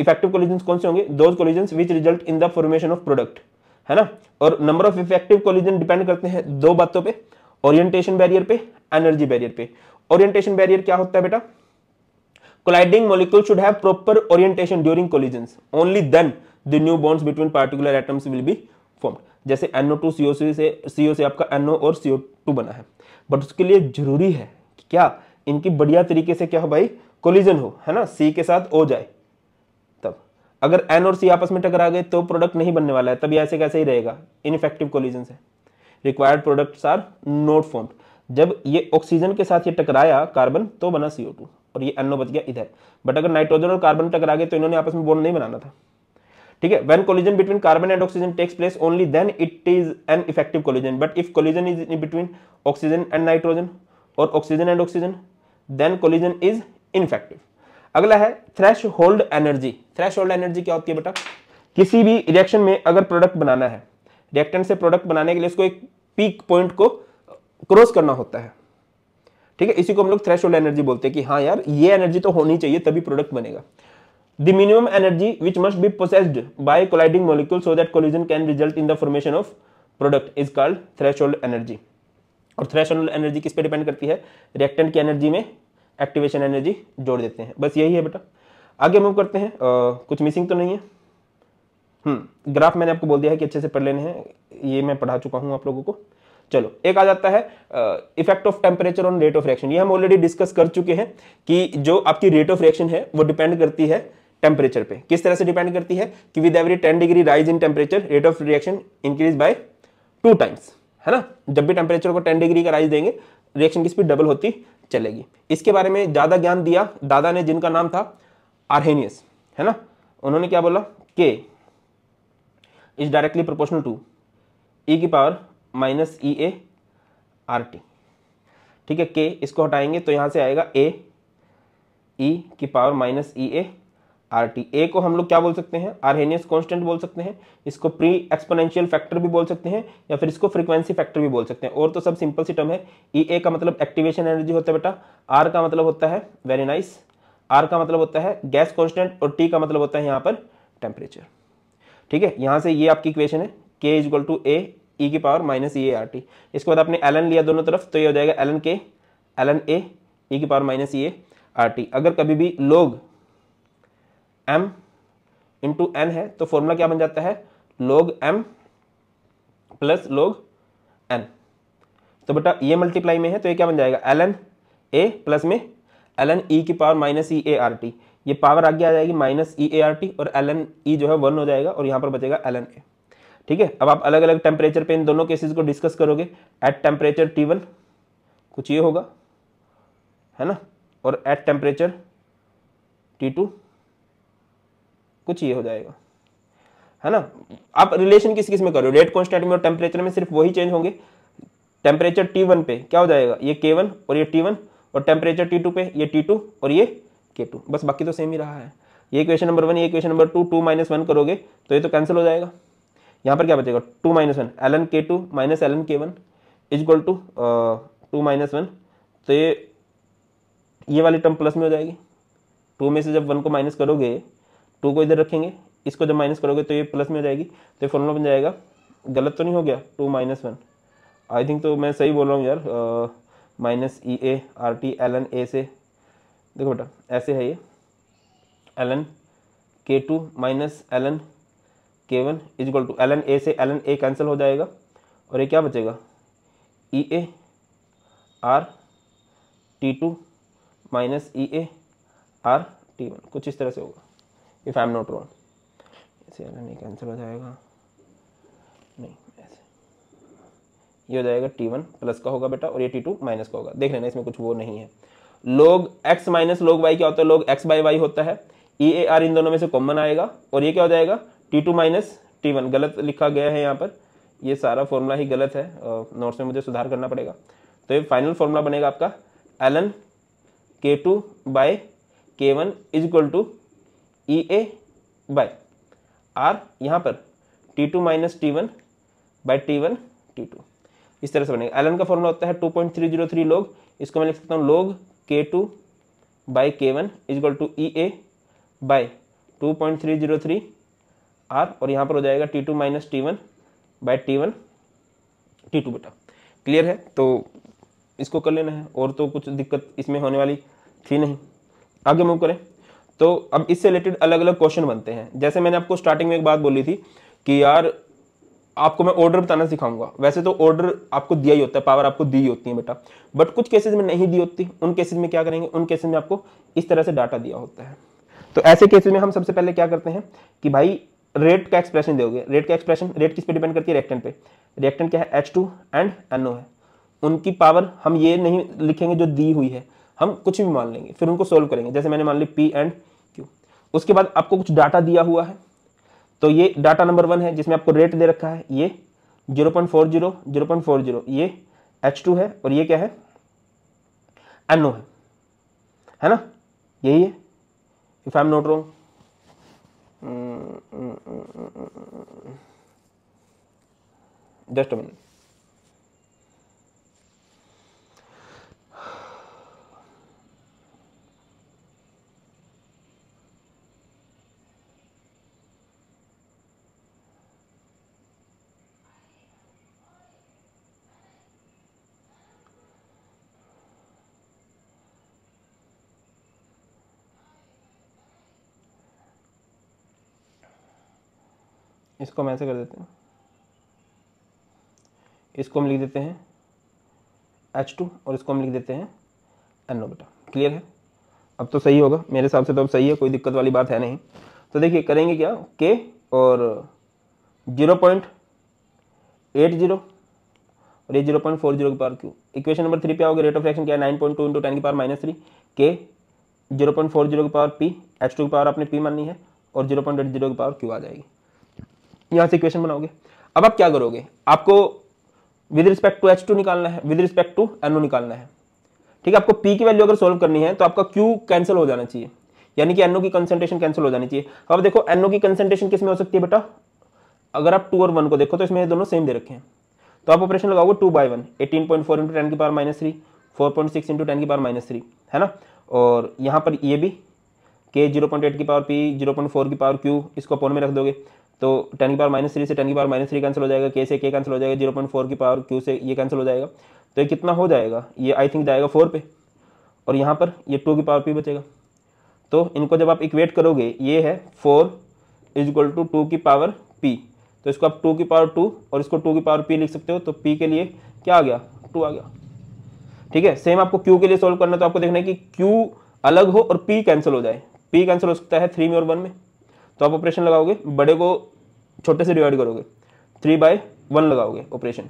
effective collision कौन से होंगे those collision which result in the formation of product है ना और number of effective collision depend करते हैं दो बातों पर ओरिएंटेशन बैरियर पे एनर्जी बैरियर पे ओरिएंटेशन बैरियर क्या होता है बेटा colliding molecule should have proper orientation during collisions only then the new bonds between particular atoms will be formed जैसे NO2 CO3 से CO से आपका NO और CO2 बना है बट उसके लिए जरूरी है कि क्या इनकी बढ़िया तरीके से क्या हो भाई कोलिजन हो है ना C के साथ O जाए तब अगर N और C आपस में टकरा गए तो प्रोडक्ट नहीं बनने वाला है तब ऐसे कैसे ही रहेगा इनफेक्टिव कोलिजन है required products are not form जब ये ऑक्सीजन के साथ ये टकराया कार्बन तो बना CO2 और ये NO बच गया इधर बट अगर नाइट्रोजन और कार्बन टकरा गए तो इन्होंने आपस में बोन नहीं बनाना था ठीक है when collision between carbon and oxygen takes place only then it is an effective collision but if collision is in between oxygen and nitrogen और oxygen and oxygen then collision is ineffective अगला है threshold energy threshold energy क्या होती है बेटा किसी भी reaction में अगर प्रोडक्ट बनाना है रिएक्टेंट से प्रोडक्ट बनाने के लिए इसको एक पीक पॉइंट को क्रॉस करना होता है ठीक है इसी को हम लोग थ्रेश होल्ड एनर्जी बोलते हैं कि हाँ यार ये एनर्जी तो होनी चाहिए तभी प्रोडक्ट बनेगा the minimum energy which must be possessed by colliding molecule so that collision can result in the formation of product is called threshold energy और थ्रेशोल्ड एनर्जी किस पे डिपेंड करती है रिएक्टेंट की एनर्जी में एक्टिवेशन एनर्जी जोड़ देते हैं बस यही है बेटा आगे मूव करते हैं आ, कुछ मिसिंग तो नहीं है हम्म ग्राफ मैंने आपको बोल दिया है कि अच्छे से पढ़ लेने हैं ये मैं पढ़ा चुका हूँ आप लोगों को चलो एक आ जाता है effect of temperature on rate of reaction ये हम ऑलरेडी डिस्कस कर चुके हैं कि जो आपकी रेट ऑफ रिएक्शन है वो डिपेंड करती है टेम्परेचर पे किस तरह से डिपेंड करती है कि with every ten degree rise in temperature rate of reaction increase by two times है ना जब भी टेम्परेचर को टेन डिग्री का राइज देंगे रिएक्शन की स्पीड डबल होती चलेगी इसके बारे में ज़्यादा ज्ञान दिया दादा ने जिनका नाम था आरहेनियस है ना उन्होंने क्या बोला के is directly proportional to e की power minus E A R T ठीक है के इसको हटाएंगे तो यहाँ से आएगा ए ई e की power minus E A R T A को हम लोग क्या बोल सकते हैं आरहेनियस कांस्टेंट बोल सकते हैं इसको प्री एक्सपोनेंशियल फैक्टर भी बोल सकते हैं या फिर इसको फ्रीक्वेंसी फैक्टर भी बोल सकते हैं और तो सब सिंपल सी टर्म है ई e ए का मतलब एक्टिवेशन एनर्जी होता है बेटा आर का मतलब होता है वेरी नाइस आर का मतलब होता है गैस कॉन्स्टेंट और टी का मतलब होता है यहाँ पर टेम्परेचर ठीक है यहाँ से ये आपकी इक्वेशन है के इजल टू ए ई की power minus E A R T इसके बाद आपने एल एन लिया दोनों तरफ तो ये हो जाएगा L N K L N A e की power minus E A R T अगर कभी भी लोग एम इंटू एन है तो फॉर्मूला क्या बन जाता है लोग एम प्लस लोग एन तो बेटा ये मल्टीप्लाई में है तो ये क्या बन जाएगा एल एन ए प्लस में एल एन ई की power minus E A R T ये पावर आगे आ जाएगी minus E A R T और एल एन ई जो है वन हो जाएगा और यहां पर बचेगा एल एन ए ठीक है अब आप अलग अलग टेम्परेचर पे इन दोनों केसेस को डिस्कस करोगे एट टेम्परेचर टी वन कुछ ये होगा है ना और एट टेम्परेचर टी टू कुछ ये हो जाएगा है ना आप रिलेशन किस किस में करो रेट कॉन्स्टेंट में और टेम्परेचर में सिर्फ वही चेंज होंगे टेम्परेचर टी वन पे क्या हो जाएगा ये के वन और ये टी वन और टेम्परेचर टी टू पे ये टी टू और ये के टू बस बाकी तो सेम ही रहा है ये क्वेश्चन नंबर वन ये question number two two minus one करोगे तो ये तो कैंसिल हो जाएगा यहाँ पर क्या बचेगा two minus one L N K two minus L N K one is equal to two minus one तो ये ये वाली टर्म प्लस में हो जाएगी टू में से जब वन को माइनस करोगे टू को इधर रखेंगे इसको जब माइनस करोगे तो ये प्लस में हो जाएगी तो ये फॉर्मूला बन जाएगा गलत तो नहीं हो गया two minus one I think तो मैं सही बोल रहा हूँ यार minus E A R T L N A से देखो बेटा ऐसे है ये L N K two minus L N K one equal to L N A से एल एन ए कैंसिल हो जाएगा और ये क्या बचेगा E A R T two minus E A R T one कुछ इस तरह से होगा if I am not wrong ऐसे वाला नहीं कैंसिल हो जाएगा नहीं ऐसे ये हो जाएगा टी वन प्लस का होगा बेटा और ये टी टू माइनस का होगा देख लेना इसमें कुछ वो नहीं है लोग एक्स माइनस लोग वाई क्या होता है लोग एक्स बाई वाई होता है ई ए आर इन दोनों में से कॉमन आएगा और ये क्या हो जाएगा T two minus T one गलत लिखा गया है यहाँ पर ये सारा फॉर्मूला ही गलत है नोट्स में मुझे सुधार करना पड़ेगा तो ये फाइनल फॉर्मूला बनेगा आपका L N K two by K one is equal to E A by R यहाँ पर T two minus T one by T one T two इस तरह से बनेगा एलन का फॉर्मूला होता है two point three zero three log इसको मैं लिख सकता हूँ लोग के टू बाई के one equal to E A by two point three zero three R और यहाँ पर हो जाएगा T two minus T one by T one T two बेटा क्लियर है तो इसको कर लेना है और तो कुछ दिक्कत इसमें होने वाली थी नहीं आगे मूव करें तो अब इससे रिलेटेड अलग अलग क्वेश्चन बनते हैं जैसे मैंने आपको स्टार्टिंग में एक बात बोली थी कि यार आपको मैं ऑर्डर बताना सिखाऊंगा वैसे तो ऑर्डर आपको दिया ही होता है पावर आपको दी ही होती है बेटा बट कुछ केसेज में नहीं दी होती उन केसेज में क्या करेंगे उन केसेज में आपको इस तरह से डाटा दिया होता है तो ऐसे केसेज में हम सबसे पहले क्या करते हैं कि भाई रेट का एक्सप्रेशन दोगे रेट का एक्सप्रेशन रेट किस पर डिपेंड करती है रिएक्टेंट पे रिएक्टेंट क्या है एच टू एंड एनओ है उनकी पावर हम ये नहीं लिखेंगे जो दी हुई है हम कुछ भी मान लेंगे फिर उनको सोल्व करेंगे जैसे मैंने मान ली पी एंड क्यू उसके बाद आपको कुछ डाटा दिया हुआ है तो ये डाटा नंबर वन है जिसमें आपको रेट दे रखा है ये zero point four zero zero point four zero ये एच टू है और ये क्या है एन ओ है है ना यही है if I am not wrong just a इसको हम ऐसे कर देते हैं इसको हम लिख देते हैं एच टू और इसको हम लिख देते हैं एन ओ बेटा क्लियर है अब तो सही होगा मेरे हिसाब से तो अब सही है कोई दिक्कत वाली बात है नहीं तो देखिए करेंगे क्या के और जीरो पॉइंट एट जीरो और ये जीरो पॉइंट फोर जीरो के पार क्यू इक्वेशन नंबर थ्री पे आओगे रेट ऑफ रिएक्शन क्या है nine point two into ten की power minus three K zero point four zero की पावर पी एच टू की पावर आपने पी माननी है और जीरो पॉइंट एट जीरो की पावर क्यू आ जाएगी यहां से इक्वेशन बनाओगे अब आप क्या करोगे आपको with respect to H two निकालना है with respect to N O निकालना है ठीक है आपको पी की वैल्यू अगर सोल्व करनी है तो आपका क्यू कैंसिल हो जाना चाहिए यानी कि एनओ की कंसेंट्रेशन कैंसिल हो जानी चाहिए अब देखो एनओ की कंसेंट्रेशन किस में हो सकती है बेटा अगर आप टू और वन को देखो तो इसमें दोनों सेम दे रखे हैं तो आप ऑपरेशन लगाओगे two by one eighteen point four into ten की power minus three four point six into ten की पावर माइनस थ्री है ना और यहाँ पर ये भी के जीरो पॉइंट एट की power P zero point four की पावर क्यू इसको अपोन में रख दोगे तो टेन की पावर माइनस थ्री से टेन की पावर माइनस थ्री कैंसिल हो जाएगा के से के कैंसिल हो जाएगा जीरो पॉइंट फोर की पावर क्यू से ये कैंसिल हो जाएगा तो ये कितना हो जाएगा ये आई थिंक जाएगा फोर पे और यहाँ पर ये टू की पावर पी बचेगा तो इनको जब आप इक्वेट करोगे ये है four is equal to two की पावर पी तो इसको आप टू की पावर टू और इसको टू की पावर पी लिख सकते हो तो पी के लिए क्या आ गया टू आ गया ठीक है सेम आपको क्यू के लिए सोल्व करना तो आपको देखना है कि क्यू अलग हो और पी कैंसिल हो जाए पी कैंसिल हो सकता है थ्री में और वन में तो आप ऑपरेशन लगाओगे बड़े को छोटे से डिवाइड करोगे थ्री बाय वन लगाओगे ऑपरेशन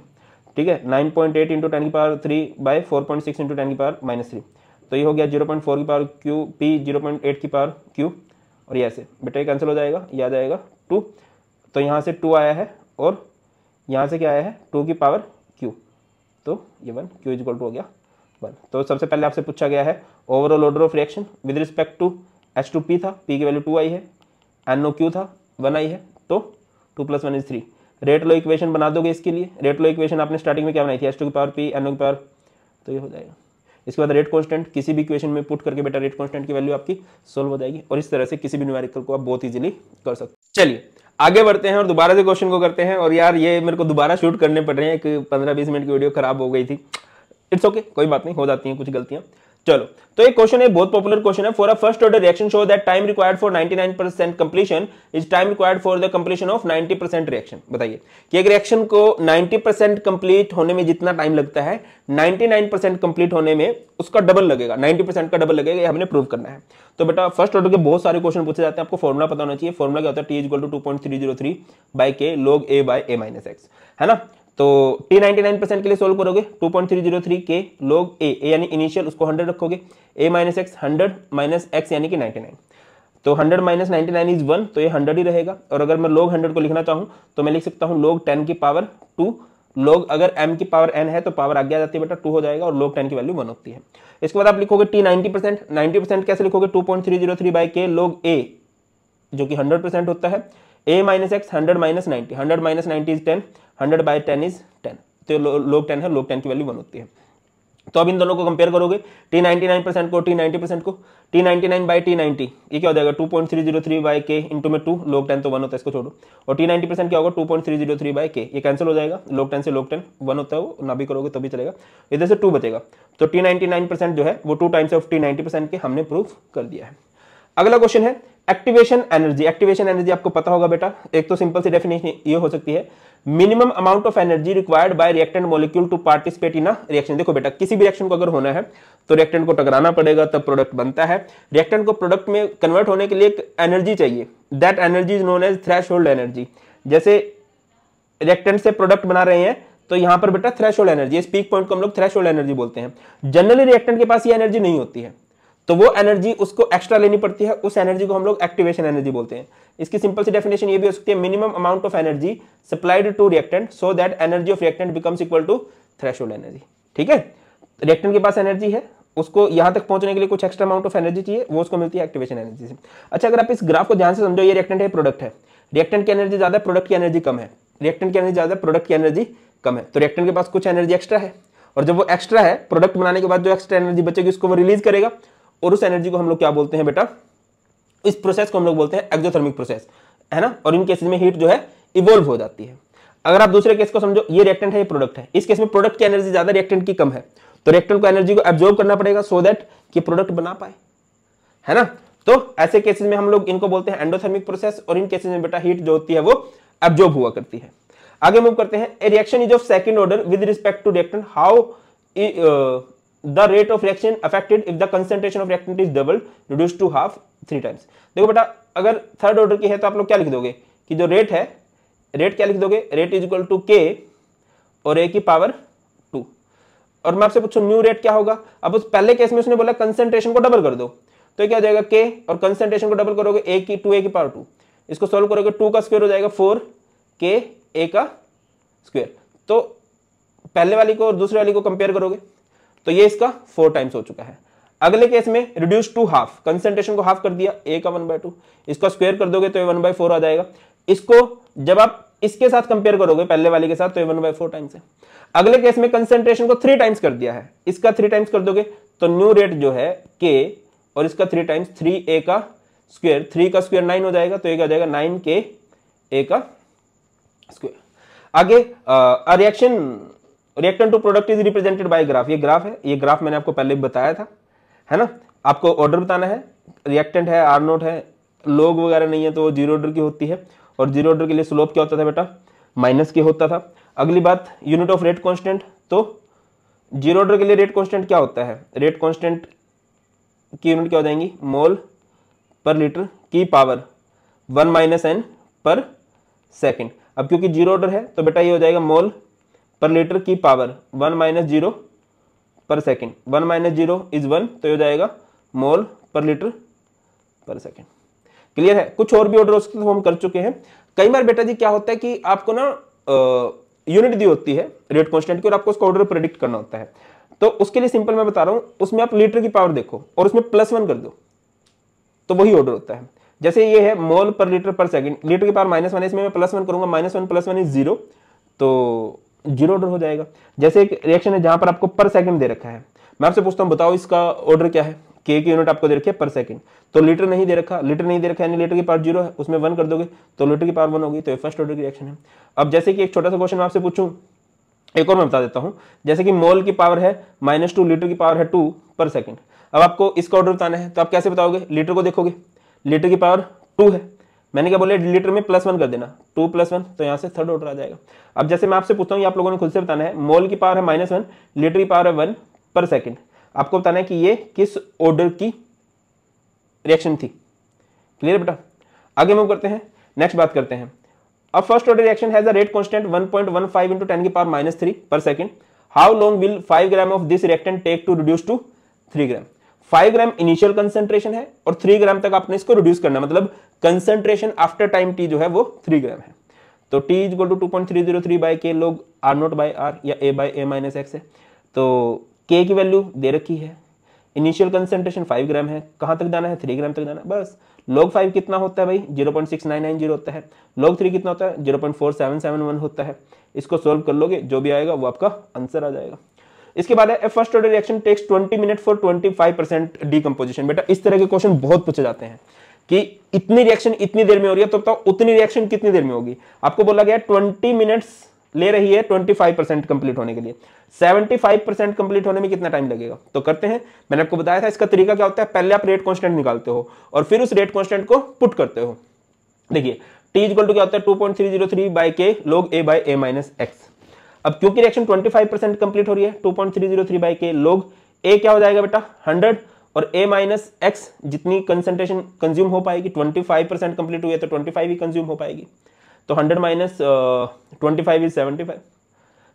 ठीक है nine point eight into ten की power three by four point six into ten की पावर माइनस थ्री तो ये हो गया जीरो पॉइंट फोर की power Q P zero point eight की पावर क्यू और यहाँ से बेटा ये कैंसिल हो जाएगा ये आ जाएगा टू तो यहाँ से टू आया है और यहाँ से क्या आया है टू की पावर क्यू तो ये one Q is equal to हो गया वन तो सबसे पहले आपसे पूछा गया है overall order of reaction with respect to H two P था पी की वैल्यू टू आई है एन ओ क्यू था वन आई है तो two plus one is three rate law equation बना दोगे इसके लिए रेट लो इक्वेशन आपने स्टार्टिंग में क्या बनाई थी एस टू की पावर पी एन ओ की पावर तो ये हो जाएगा इसके बाद रेट कॉन्स्टेंट किसी भी इक्वेशन में पुट करके बेटा रेट कॉन्स्टेंट की वैल्यू आपकी सोल्व हो जाएगी और इस तरह से किसी भी न्यूमेरिकल को आप बहुत ईजिली कर सकते चलिए आगे बढ़ते हैं और दोबारा से क्वेश्चन को करते हैं और यार ये मेरे को दोबारा शूट करने पड़ रहे हैं कि पंद्रह बीस मिनट की वीडियो खराब हो गई थी इट्स ओके okay, कोई बात नहीं हो जाती हैं कुछ गलतियां चलो तो एक क्वेश्चन है बहुत पॉपुलर क्वेश्चन है for a first order reaction show that time required for 99% percent completion is time required for the completion of 90% percent reaction बताइए कि एक रिएक्शन को 90% परसेंट कंप्लीट होने में जितना टाइम लगता है 99% परसेंट कंप्लीट होने में उसका डबल लगेगा 90% का डबल लगेगा ये हमने प्रूव करना है तो बेटा फर्स्ट ऑर्डर के बहुत सारे क्वेश्चन पूछे जाते हैं आपको फॉर्मुला पता होना चाहिए फॉर्मुला क्या होता है T is equal to two point three zero three by के log A by A minus x है ना तो टी नाइन परसेंट के लिए सोल्व करोगे 2.303 के लोग ए ए यानी इनिशियल उसको 100 रखोगे A minus X hundred minus X यानी कि 99 तो 100 minus ninety nine is one तो ये 100 ही रहेगा और अगर मैं लोग 100 को लिखना चाहूँ तो मैं लिख सकता हूँ लोग 10 की पावर 2 लोग अगर m की पावर n है तो पावर आगे आ जाती है बेटा टू हो जाएगा और लोग टेन की वैल्यू वन होती है इसके बाद आप लिखोगे T ninety percent ninety percent कैसे लिखोगे two point three zero three by के लोग ए जो कि हंड्रेड परसेंट होता है A minus X hundred minus ninety hundred minus ninety is ten hundred by ten is ten तो log ten है लोग टेन की वैल्यू वन होती है तो अब इन दोनों को कंपेयर करोगे टी नाइन्टी नाइन परसेंट को टी नाइन्टी परसेंट को T ninety nine by T ninety ये क्या हो जाएगा two point three zero three by K into में टू लोग टेन तो वन होता है इसको छोड़ो और टी नाइन्टी परसेंट क्या होगा two point three zero three by K ये कैंसिल हो जाएगा लोग टेन से लोग टेन वन होता है वो ना भी करोगे तभी चलेगा इधर से टू बचेगा तो टी नाइन्टी नाइन परसेंट जो है वो two times of T ninety percent के हमने प्रूफ कर दिया है अगला क्वेश्चन है एक्टिवेशन एनर्जी एक्टिवेशन एनर्जी आपको पता होगा बेटा एक तो सिंपल सी डेफिनेशन ये हो सकती है minimum amount of energy required by reactant molecule to participate in reaction देखो बेटा किसी भी रिएक्शन को अगर होना है तो रिएक्टेंट को टकराना पड़ेगा तब प्रोडक्ट बनता है रिएक्टेंट को प्रोडक्ट में कन्वर्ट होने के लिए एक एनर्जी चाहिए that energy is known as threshold energy जैसे रिएक्टेंट से प्रोडक्ट बना रहे हैं तो यहां पर बेटा थ्रेश एनर्जी इस पीक पॉइंट को हम लोग थ्रेश एनर्जी बोलते हैं जनरली रिएक्टेंट के पास ये एनर्जी नहीं होती है तो वो एनर्जी उसको एक्स्ट्रा लेनी पड़ती है उस एनर्जी को हम लोग एक्टिवेशन एनर्जी बोलते हैं इसकी सिंपल सी डेफिनेशन ये भी हो सकती है minimum amount of energy supplied to reactant so that energy of reactant becomes equal to threshold energy ठीक है रिएक्टेंट के पास एनर्जी है उसको यहां तक पहुंचने के लिए कुछ एक्स्ट्रा अमाउंट ऑफ एनर्जी चाहिए वो उसको मिलती है एक्टिवेशन एनर्जी से अच्छा अगर आप इस ग्राफ को ध्यान से समझो ये रिएक्टेंट है प्रोडक्ट है रिएक्टेंट की एनर्जी ज्यादा प्रोडक्ट की एनर्जी कम है रिएक्टेंट की एनर्जी ज्यादा प्रोडक्ट की एनर्जी कम है तो रिएक्टेंट के पास कुछ एनर्जी एक्स्ट्रा है और जब वो एक्स्ट्रा है प्रोडक्ट बनाने के बाद जो एक्स्ट्रा एनर्जी बचेगी उसको वो रिलीज करेगा और उस एनर्जी को हम लोग क्या बोलते हैं बेटा इस प्रोसेस को हम लोग बोलते हैं एक्जोथर्मिक प्रोसेस है ना और इन केसेज में हीट जो है इवोल्व हो जाती है अगर आप दूसरे केस को समझो ये रिएक्टेंट है ये प्रोडक्ट है इस केस में प्रोडक्ट की एनर्जी ज्यादा रिएक्टेंट की कम है तो रिएक्टेंट को एनर्जी को एब्जॉर्व करना पड़ेगा सो दैट कि प्रोडक्ट बना पाए है ना तो ऐसे केसेस में हम लोग इनको बोलते हैं एंडोथर्मिक प्रोसेस और इन केसेस में बेटा हीट जो होती है वो एब्जॉर्ब हुआ करती है आगे मूव करते हैं a reaction is of second order with respect to reactant how the rate of reaction affected if the concentration of reactant is double reduce to half three times देखो बेटा अगर थर्ड ऑर्डर की है तो आप लोग क्या लिख दोगे कि जो रेट है रेट क्या लिख दोगे rate is equal to k और ए की पावर टू और मैं आपसे पूछू न्यू रेट क्या होगा अब उस पहले केस में उसने बोला कंसेंट्रेशन को डबल कर दो तो क्या हो जाएगा के और कंसेंट्रेशन को डबल करोगे ए की टू ए की पावर टू इसको सोल्व करोगे टू का स्क्वेयर हो जाएगा फोर के ए का स्क्वेयर तो पहले वाली को और दूसरे वाली को कंपेयर करोगे तो ये इसका फोर टाइम्स हो चुका है अगले केस में रिड्यूस टू हाफ कंसेंट्रेशन को हाफ कर दिया ए का वन बाय टू इसका स्क्वेयर कर दोगे तो ये वन बाय फोर आ जाएगा इसको जब आप इसके साथ कंपेयर करोगे पहले वाले के साथ तो ये वन बाय फोर टाइम्स है अगले केस में कंसेंट्रेशन को थ्री टाइम्स कर दिया है इसका थ्री टाइम्स कर दोगे तो न्यू रेट जो है के और इसका थ्री टाइम्स थ्री ए का स्क्वेयर थ्री का स्क्वेयर नाइन हो जाएगा तो एक आ जाएगा नाइन के ए का स्क्वेयर आगे reaction reactant to product is represented by graph ये ग्राफ है ये ग्राफ मैंने आपको पहले भी बताया था है ना आपको ऑर्डर बताना है रिएक्टेंट है आर नोट है लोग वगैरह नहीं है तो वो जीरो ऑर्डर की होती है और जीरो ऑर्डर के लिए स्लोप क्या होता था बेटा माइनस के होता था अगली बात यूनिट ऑफ रेट कॉन्स्टेंट तो जीरो ऑर्डर के लिए रेट कॉन्स्टेंट क्या होता है रेट कॉन्स्टेंट की यूनिट क्या हो जाएंगी मोल पर लीटर की पावर वन माइनस एन पर सेकेंड अब क्योंकि जीरो ऑर्डर है तो बेटा ये हो जाएगा मोल पर लीटर की पावर वन माइनस जीरो पर second one minus zero is one तो हो जाएगा मोल पर लीटर पर सेकेंड क्लियर है कुछ और भी ऑर्डर उसके हम कर चुके हैं कई बार बेटा जी क्या होता है कि आपको ना यूनिट दी होती है रेट कॉन्स्टेंट की और आपको उसका ऑर्डर प्रेडिक्ट करना होता है तो उसके लिए सिंपल मैं बता रहा हूं उसमें आप लीटर की पावर देखो और उसमें प्लस वन कर दो तो वही ऑर्डर होता है जैसे ये है मोल पर लीटर पर सेकंड लीटर की पावर माइनस वन है इसमें मैं प्लस वन करूंगा minus one plus one is zero तो जीरो ऑर्डर हो जाएगा जैसे एक रिएक्शन है जहां पर आपको पर सेकंड दे रखा है मैं आपसे पूछता हूं बताओ इसका ऑर्डर क्या है के की यूनिट आपको दे रखी है पर सेकंड तो लीटर नहीं दे रखा लीटर नहीं दे रखा यानी लीटर की पावर जीरो है उसमें वन कर दोगे तो लीटर की पावर वन होगी तो ये फर्स्ट ऑर्डर की रिएक्शन है अब जैसे कि एक छोटा सा क्वेश्चन आपसे पूछूं एक और मैं बता देता हूं जैसे कि मोल की पावर है माइनस टू लीटर की पावर है टू पर सेकंड अब आपको इसका ऑर्डर बताना है तो आप कैसे बताओगे लीटर को देखोगे लीटर की पावर टू है मैंने क्या बोला डिलीटर में प्लस वन कर देना टू प्लस वन तो यहाँ से थर्ड ऑर्डर आ जाएगा अब जैसे मैं आपसे पूछता हूँ आप लोगों ने खुद से बताना है मोल की पावर है माइनस वन लीटर की पावर है वन पर सेकेंड आपको बताना है कि ये किस ऑर्डर की रिएक्शन थी क्लियर बेटा आगे मूव करते हैं नेक्स्ट बात करते हैं अब first order reaction has a rate one five into ten की पावर माइनस थ्री पर second how long will five gram of this reactant take to reduce to three gram 5 gram initial concentration है और 3 ग्राम तक आपने इसको reduce करना मतलब concentration after time T जो है वो थ्री ग्राम है तो T is equal to two point three zero three by के log R note by R या a by A minus x है तो के की वैल्यू दे रखी है इनिशियल कंसेंट्रेशन फाइव ग्राम है कहाँ तक जाना है थ्री ग्राम तक जाना है बस लॉग फाइव कितना होता है भाई zero point six nine nine zero होता है लॉग थ्री कितना होता है zero point four seven seven one होता है इसको सोल्व कर लोगे जो भी आएगा वो आपका आंसर आ जाएगा इसके बाद है first order reaction takes 20 minute for 25 percent decomposition बेटा इस तरह के क्वेश्चन बहुत पूछे जाते हैं कि इतनी रिएक्शन इतनी देर में हो रही है तो बताओ उतनी रिएक्शन कितनी देर में होगी आपको बोला गया ट्वेंटी मिनट्स ले रही है 25 परसेंट कंप्लीट होने के लिए 75 परसेंट कंप्लीट होने में कितना टाइम लगेगा तो करते हैं मैंने आपको बताया था इसका तरीका क्या होता है पहले आप रेट कॉन्स्टेंट निकालते हो और फिर उस रेट कॉन्स्टेंट को पुट करते हो देखिए टी इजल क्या होता है two point three zero three by के log A by A minus x अब क्योंकि रिएक्शन 25 परसेंट कंप्लीट हो रही है 2.303 बाई के लोग ए क्या हो जाएगा बेटा हंड्रेड और ए माइनस एक्स जितनी कंसेंट्रेशन कंज्यूम हो पाएगी 25 परसेंट कंप्लीट हुई है तो 25 ही कंज्यूम हो पाएगी तो 100 माइनस ट्वेंटी फाइव इज सेवेंटी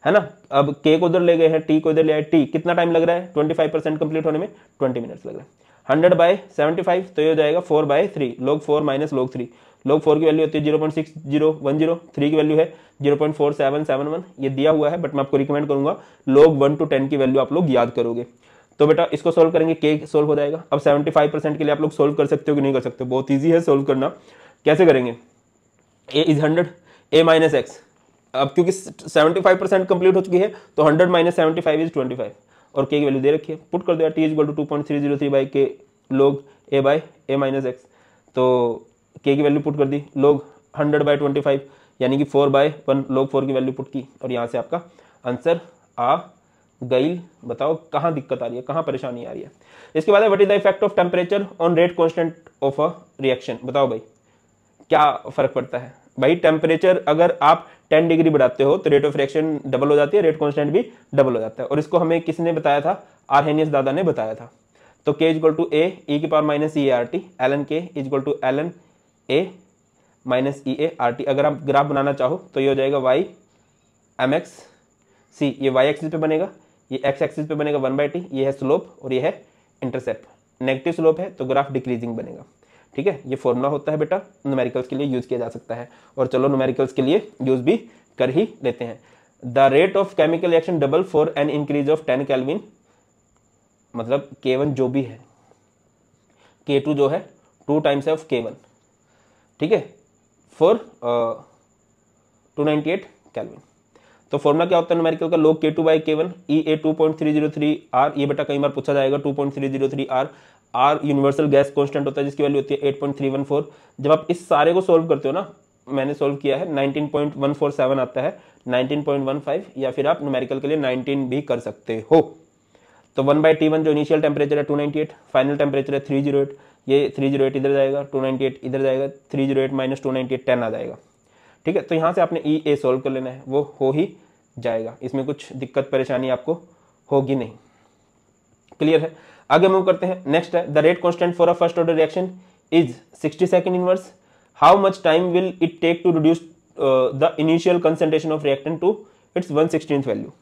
है ना अब के को उधर ले गए हैं टी को इधर ले आए टी कितना टाइम लग रहा है 25 परसेंट कंप्लीट होने में 20 मिनट्स लग रहा है हंड्रेड बाय सेवेंटी फाइव तो ये हो जाएगा four by three log four minus log three log four की वैल्यू होती है zero point six zero one zero three की वैल्यू है zero point four seven seven one ये दिया हुआ है बट मैं आपको रिकमेंड करूंगा लोग वन टू टेन की वैल्यू आप लोग याद करोगे तो बेटा इसको सोल्व करेंगे के सोल्व हो जाएगा अब 75 परसेंट के लिए आप लोग सोल्व कर सकते हो कि नहीं कर सकते बहुत ईजी है सोल्व करना कैसे करेंगे a is hundred a minus x अब क्योंकि 75 परसेंट कंप्लीट हो चुकी है तो 100 minus seventy five is twenty five और के की वैल्यू दे रखी है पुट कर दिया T is two point three zero three by के log a by a minus x तो के की वैल्यू पुट कर दी लोग हंड्रेड बाई ट्वेंटी फाइव यानी कि four by one log four की वैल्यू पुट की और यहाँ से आपका आंसर आ गईल बताओ कहाँ दिक्कत आ रही है कहाँ परेशानी आ रही है इसके बाद what is the effect of temperature on rate constant of a reaction बताओ भाई क्या फर्क पड़ता है भाई टेम्परेचर अगर आप 10 डिग्री बढ़ाते हो तो रेट ऑफ रिएक्शन डबल हो जाती है रेट कॉन्स्टेंट भी डबल हो जाता है और इसको हमें किसने बताया था आरहेनियस दादा ने बताया था तो के इजगल टू ए ई की power minus E R T L N K equal to L N A minus E A R T अगर आप ग्राफ बनाना चाहो तो ये हो जाएगा वाई एम एक्स सी ये वाई एक्सिस पे बनेगा ये एक्स एक्सिस पे बनेगा वन बाई टी ये है स्लोप और ये है इंटरसेप्ट नेगेटिव स्लोप है तो ग्राफ डिक्रीजिंग बनेगा ठीक है ये फॉर्मूला होता है बेटा न्यूमेरिकल्स के लिए यूज़ किया जा सकता है और चलो न्यूमेरिकल्स के लिए यूज़ भी कर ही लेते हैं the rate of chemical reaction double for an increase of ten kelvin मतलब के वन जो भी है के टू जो है two times of k one ठीक है for two ninety eight kelvin तो फॉर्मुला क्या होता है न्यूमेरिकल का लोग के टू बाई के one E A two point three zero three R ये बेटा कई बार पूछा जाएगा two point three zero three R R universal gas constant होता है जिसकी वैल्यू होती है eight point three one four जब आप इस सारे को सोल्व करते हो ना मैंने सोल्व किया है nineteen point one four seven आता है नाइनटीन पॉइंट वन फाइव या फिर आप न्यूमेरिकल के लिए नाइनटीन भी कर सकते हो तो वन बाई टी वन जो इनिशियल टेम्परेचर है two ninety eight final temperature है एट ये एट इधर जाएगा टू नाइनटी एट इधर जाएगा three zero eight minus two ninety eight ten आ जाएगा ठीक है तो यहाँ से आपने ई ए सॉल्व कर लेना है वो हो ही जाएगा इसमें कुछ दिक्कत परेशानी आपको होगी नहीं क्लियर है आगे मूव करते हैं नेक्स्ट है the rate constant for a first order reaction is sixty second inverse how much time will it take to reduce the initial concentration of reactant to its one sixteen value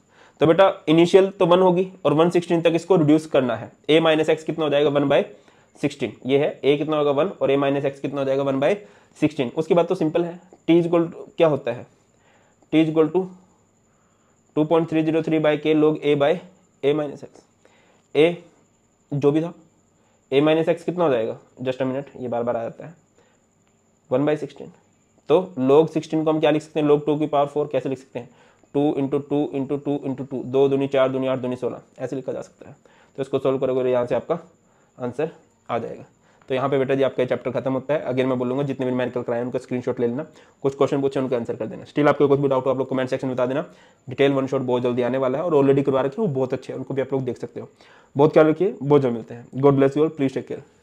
तो बेटा initial तो one होगी और one sixteen तक इसको reduce करना है A minus x कितना हो जाएगा वन बाई सिक्सटीन ये है ए कितना होगा वन और ए माइनस एक्स कितना हो जाएगा वन बाई सिक्सटीन उसके बाद तो सिंपल है टी इज गोल क्या होता है T is equal to two point three zero three by के log a by a minus x a जो भी था ए माइनस एक्स कितना हो जाएगा जस्ट अ मिनट ये बार बार आ जाता है वन बाई सिक्सटीन तो लोग सिक्सटीन को हम क्या लिख सकते हैं लोग टू की पावर फोर कैसे लिख सकते हैं two into two into two into two दो दूनी चार दूनी आठ दूनी सोलह ऐसे लिखा जा सकता है तो इसको सॉल्व करोगे तो यहाँ से आपका आंसर आ जाएगा तो यहाँ पे बेटा जी आपका चैप्टर खत्म होता है अगेन मैं बोलूँगा जितने भी मेडिकल कराए उनका स्क्रीनशॉट ले लेना कुछ क्वेश्चन पूछे उनका आंसर कर देना स्टिल आपको कुछ भी डाउट हो आप लोग कमेंट सेक्शन में बता देना डिटेल वन शॉट बहुत जल्दी आने वाला है और ऑलरेडी करवा रखे वो बहुत अच्छे हैं उनको भी आप लोग देख सकते हो बहुत ख्याल रखिए बहुत जल्द मिलते हैं गॉड ब्लेस यू और प्लीज टेक केयर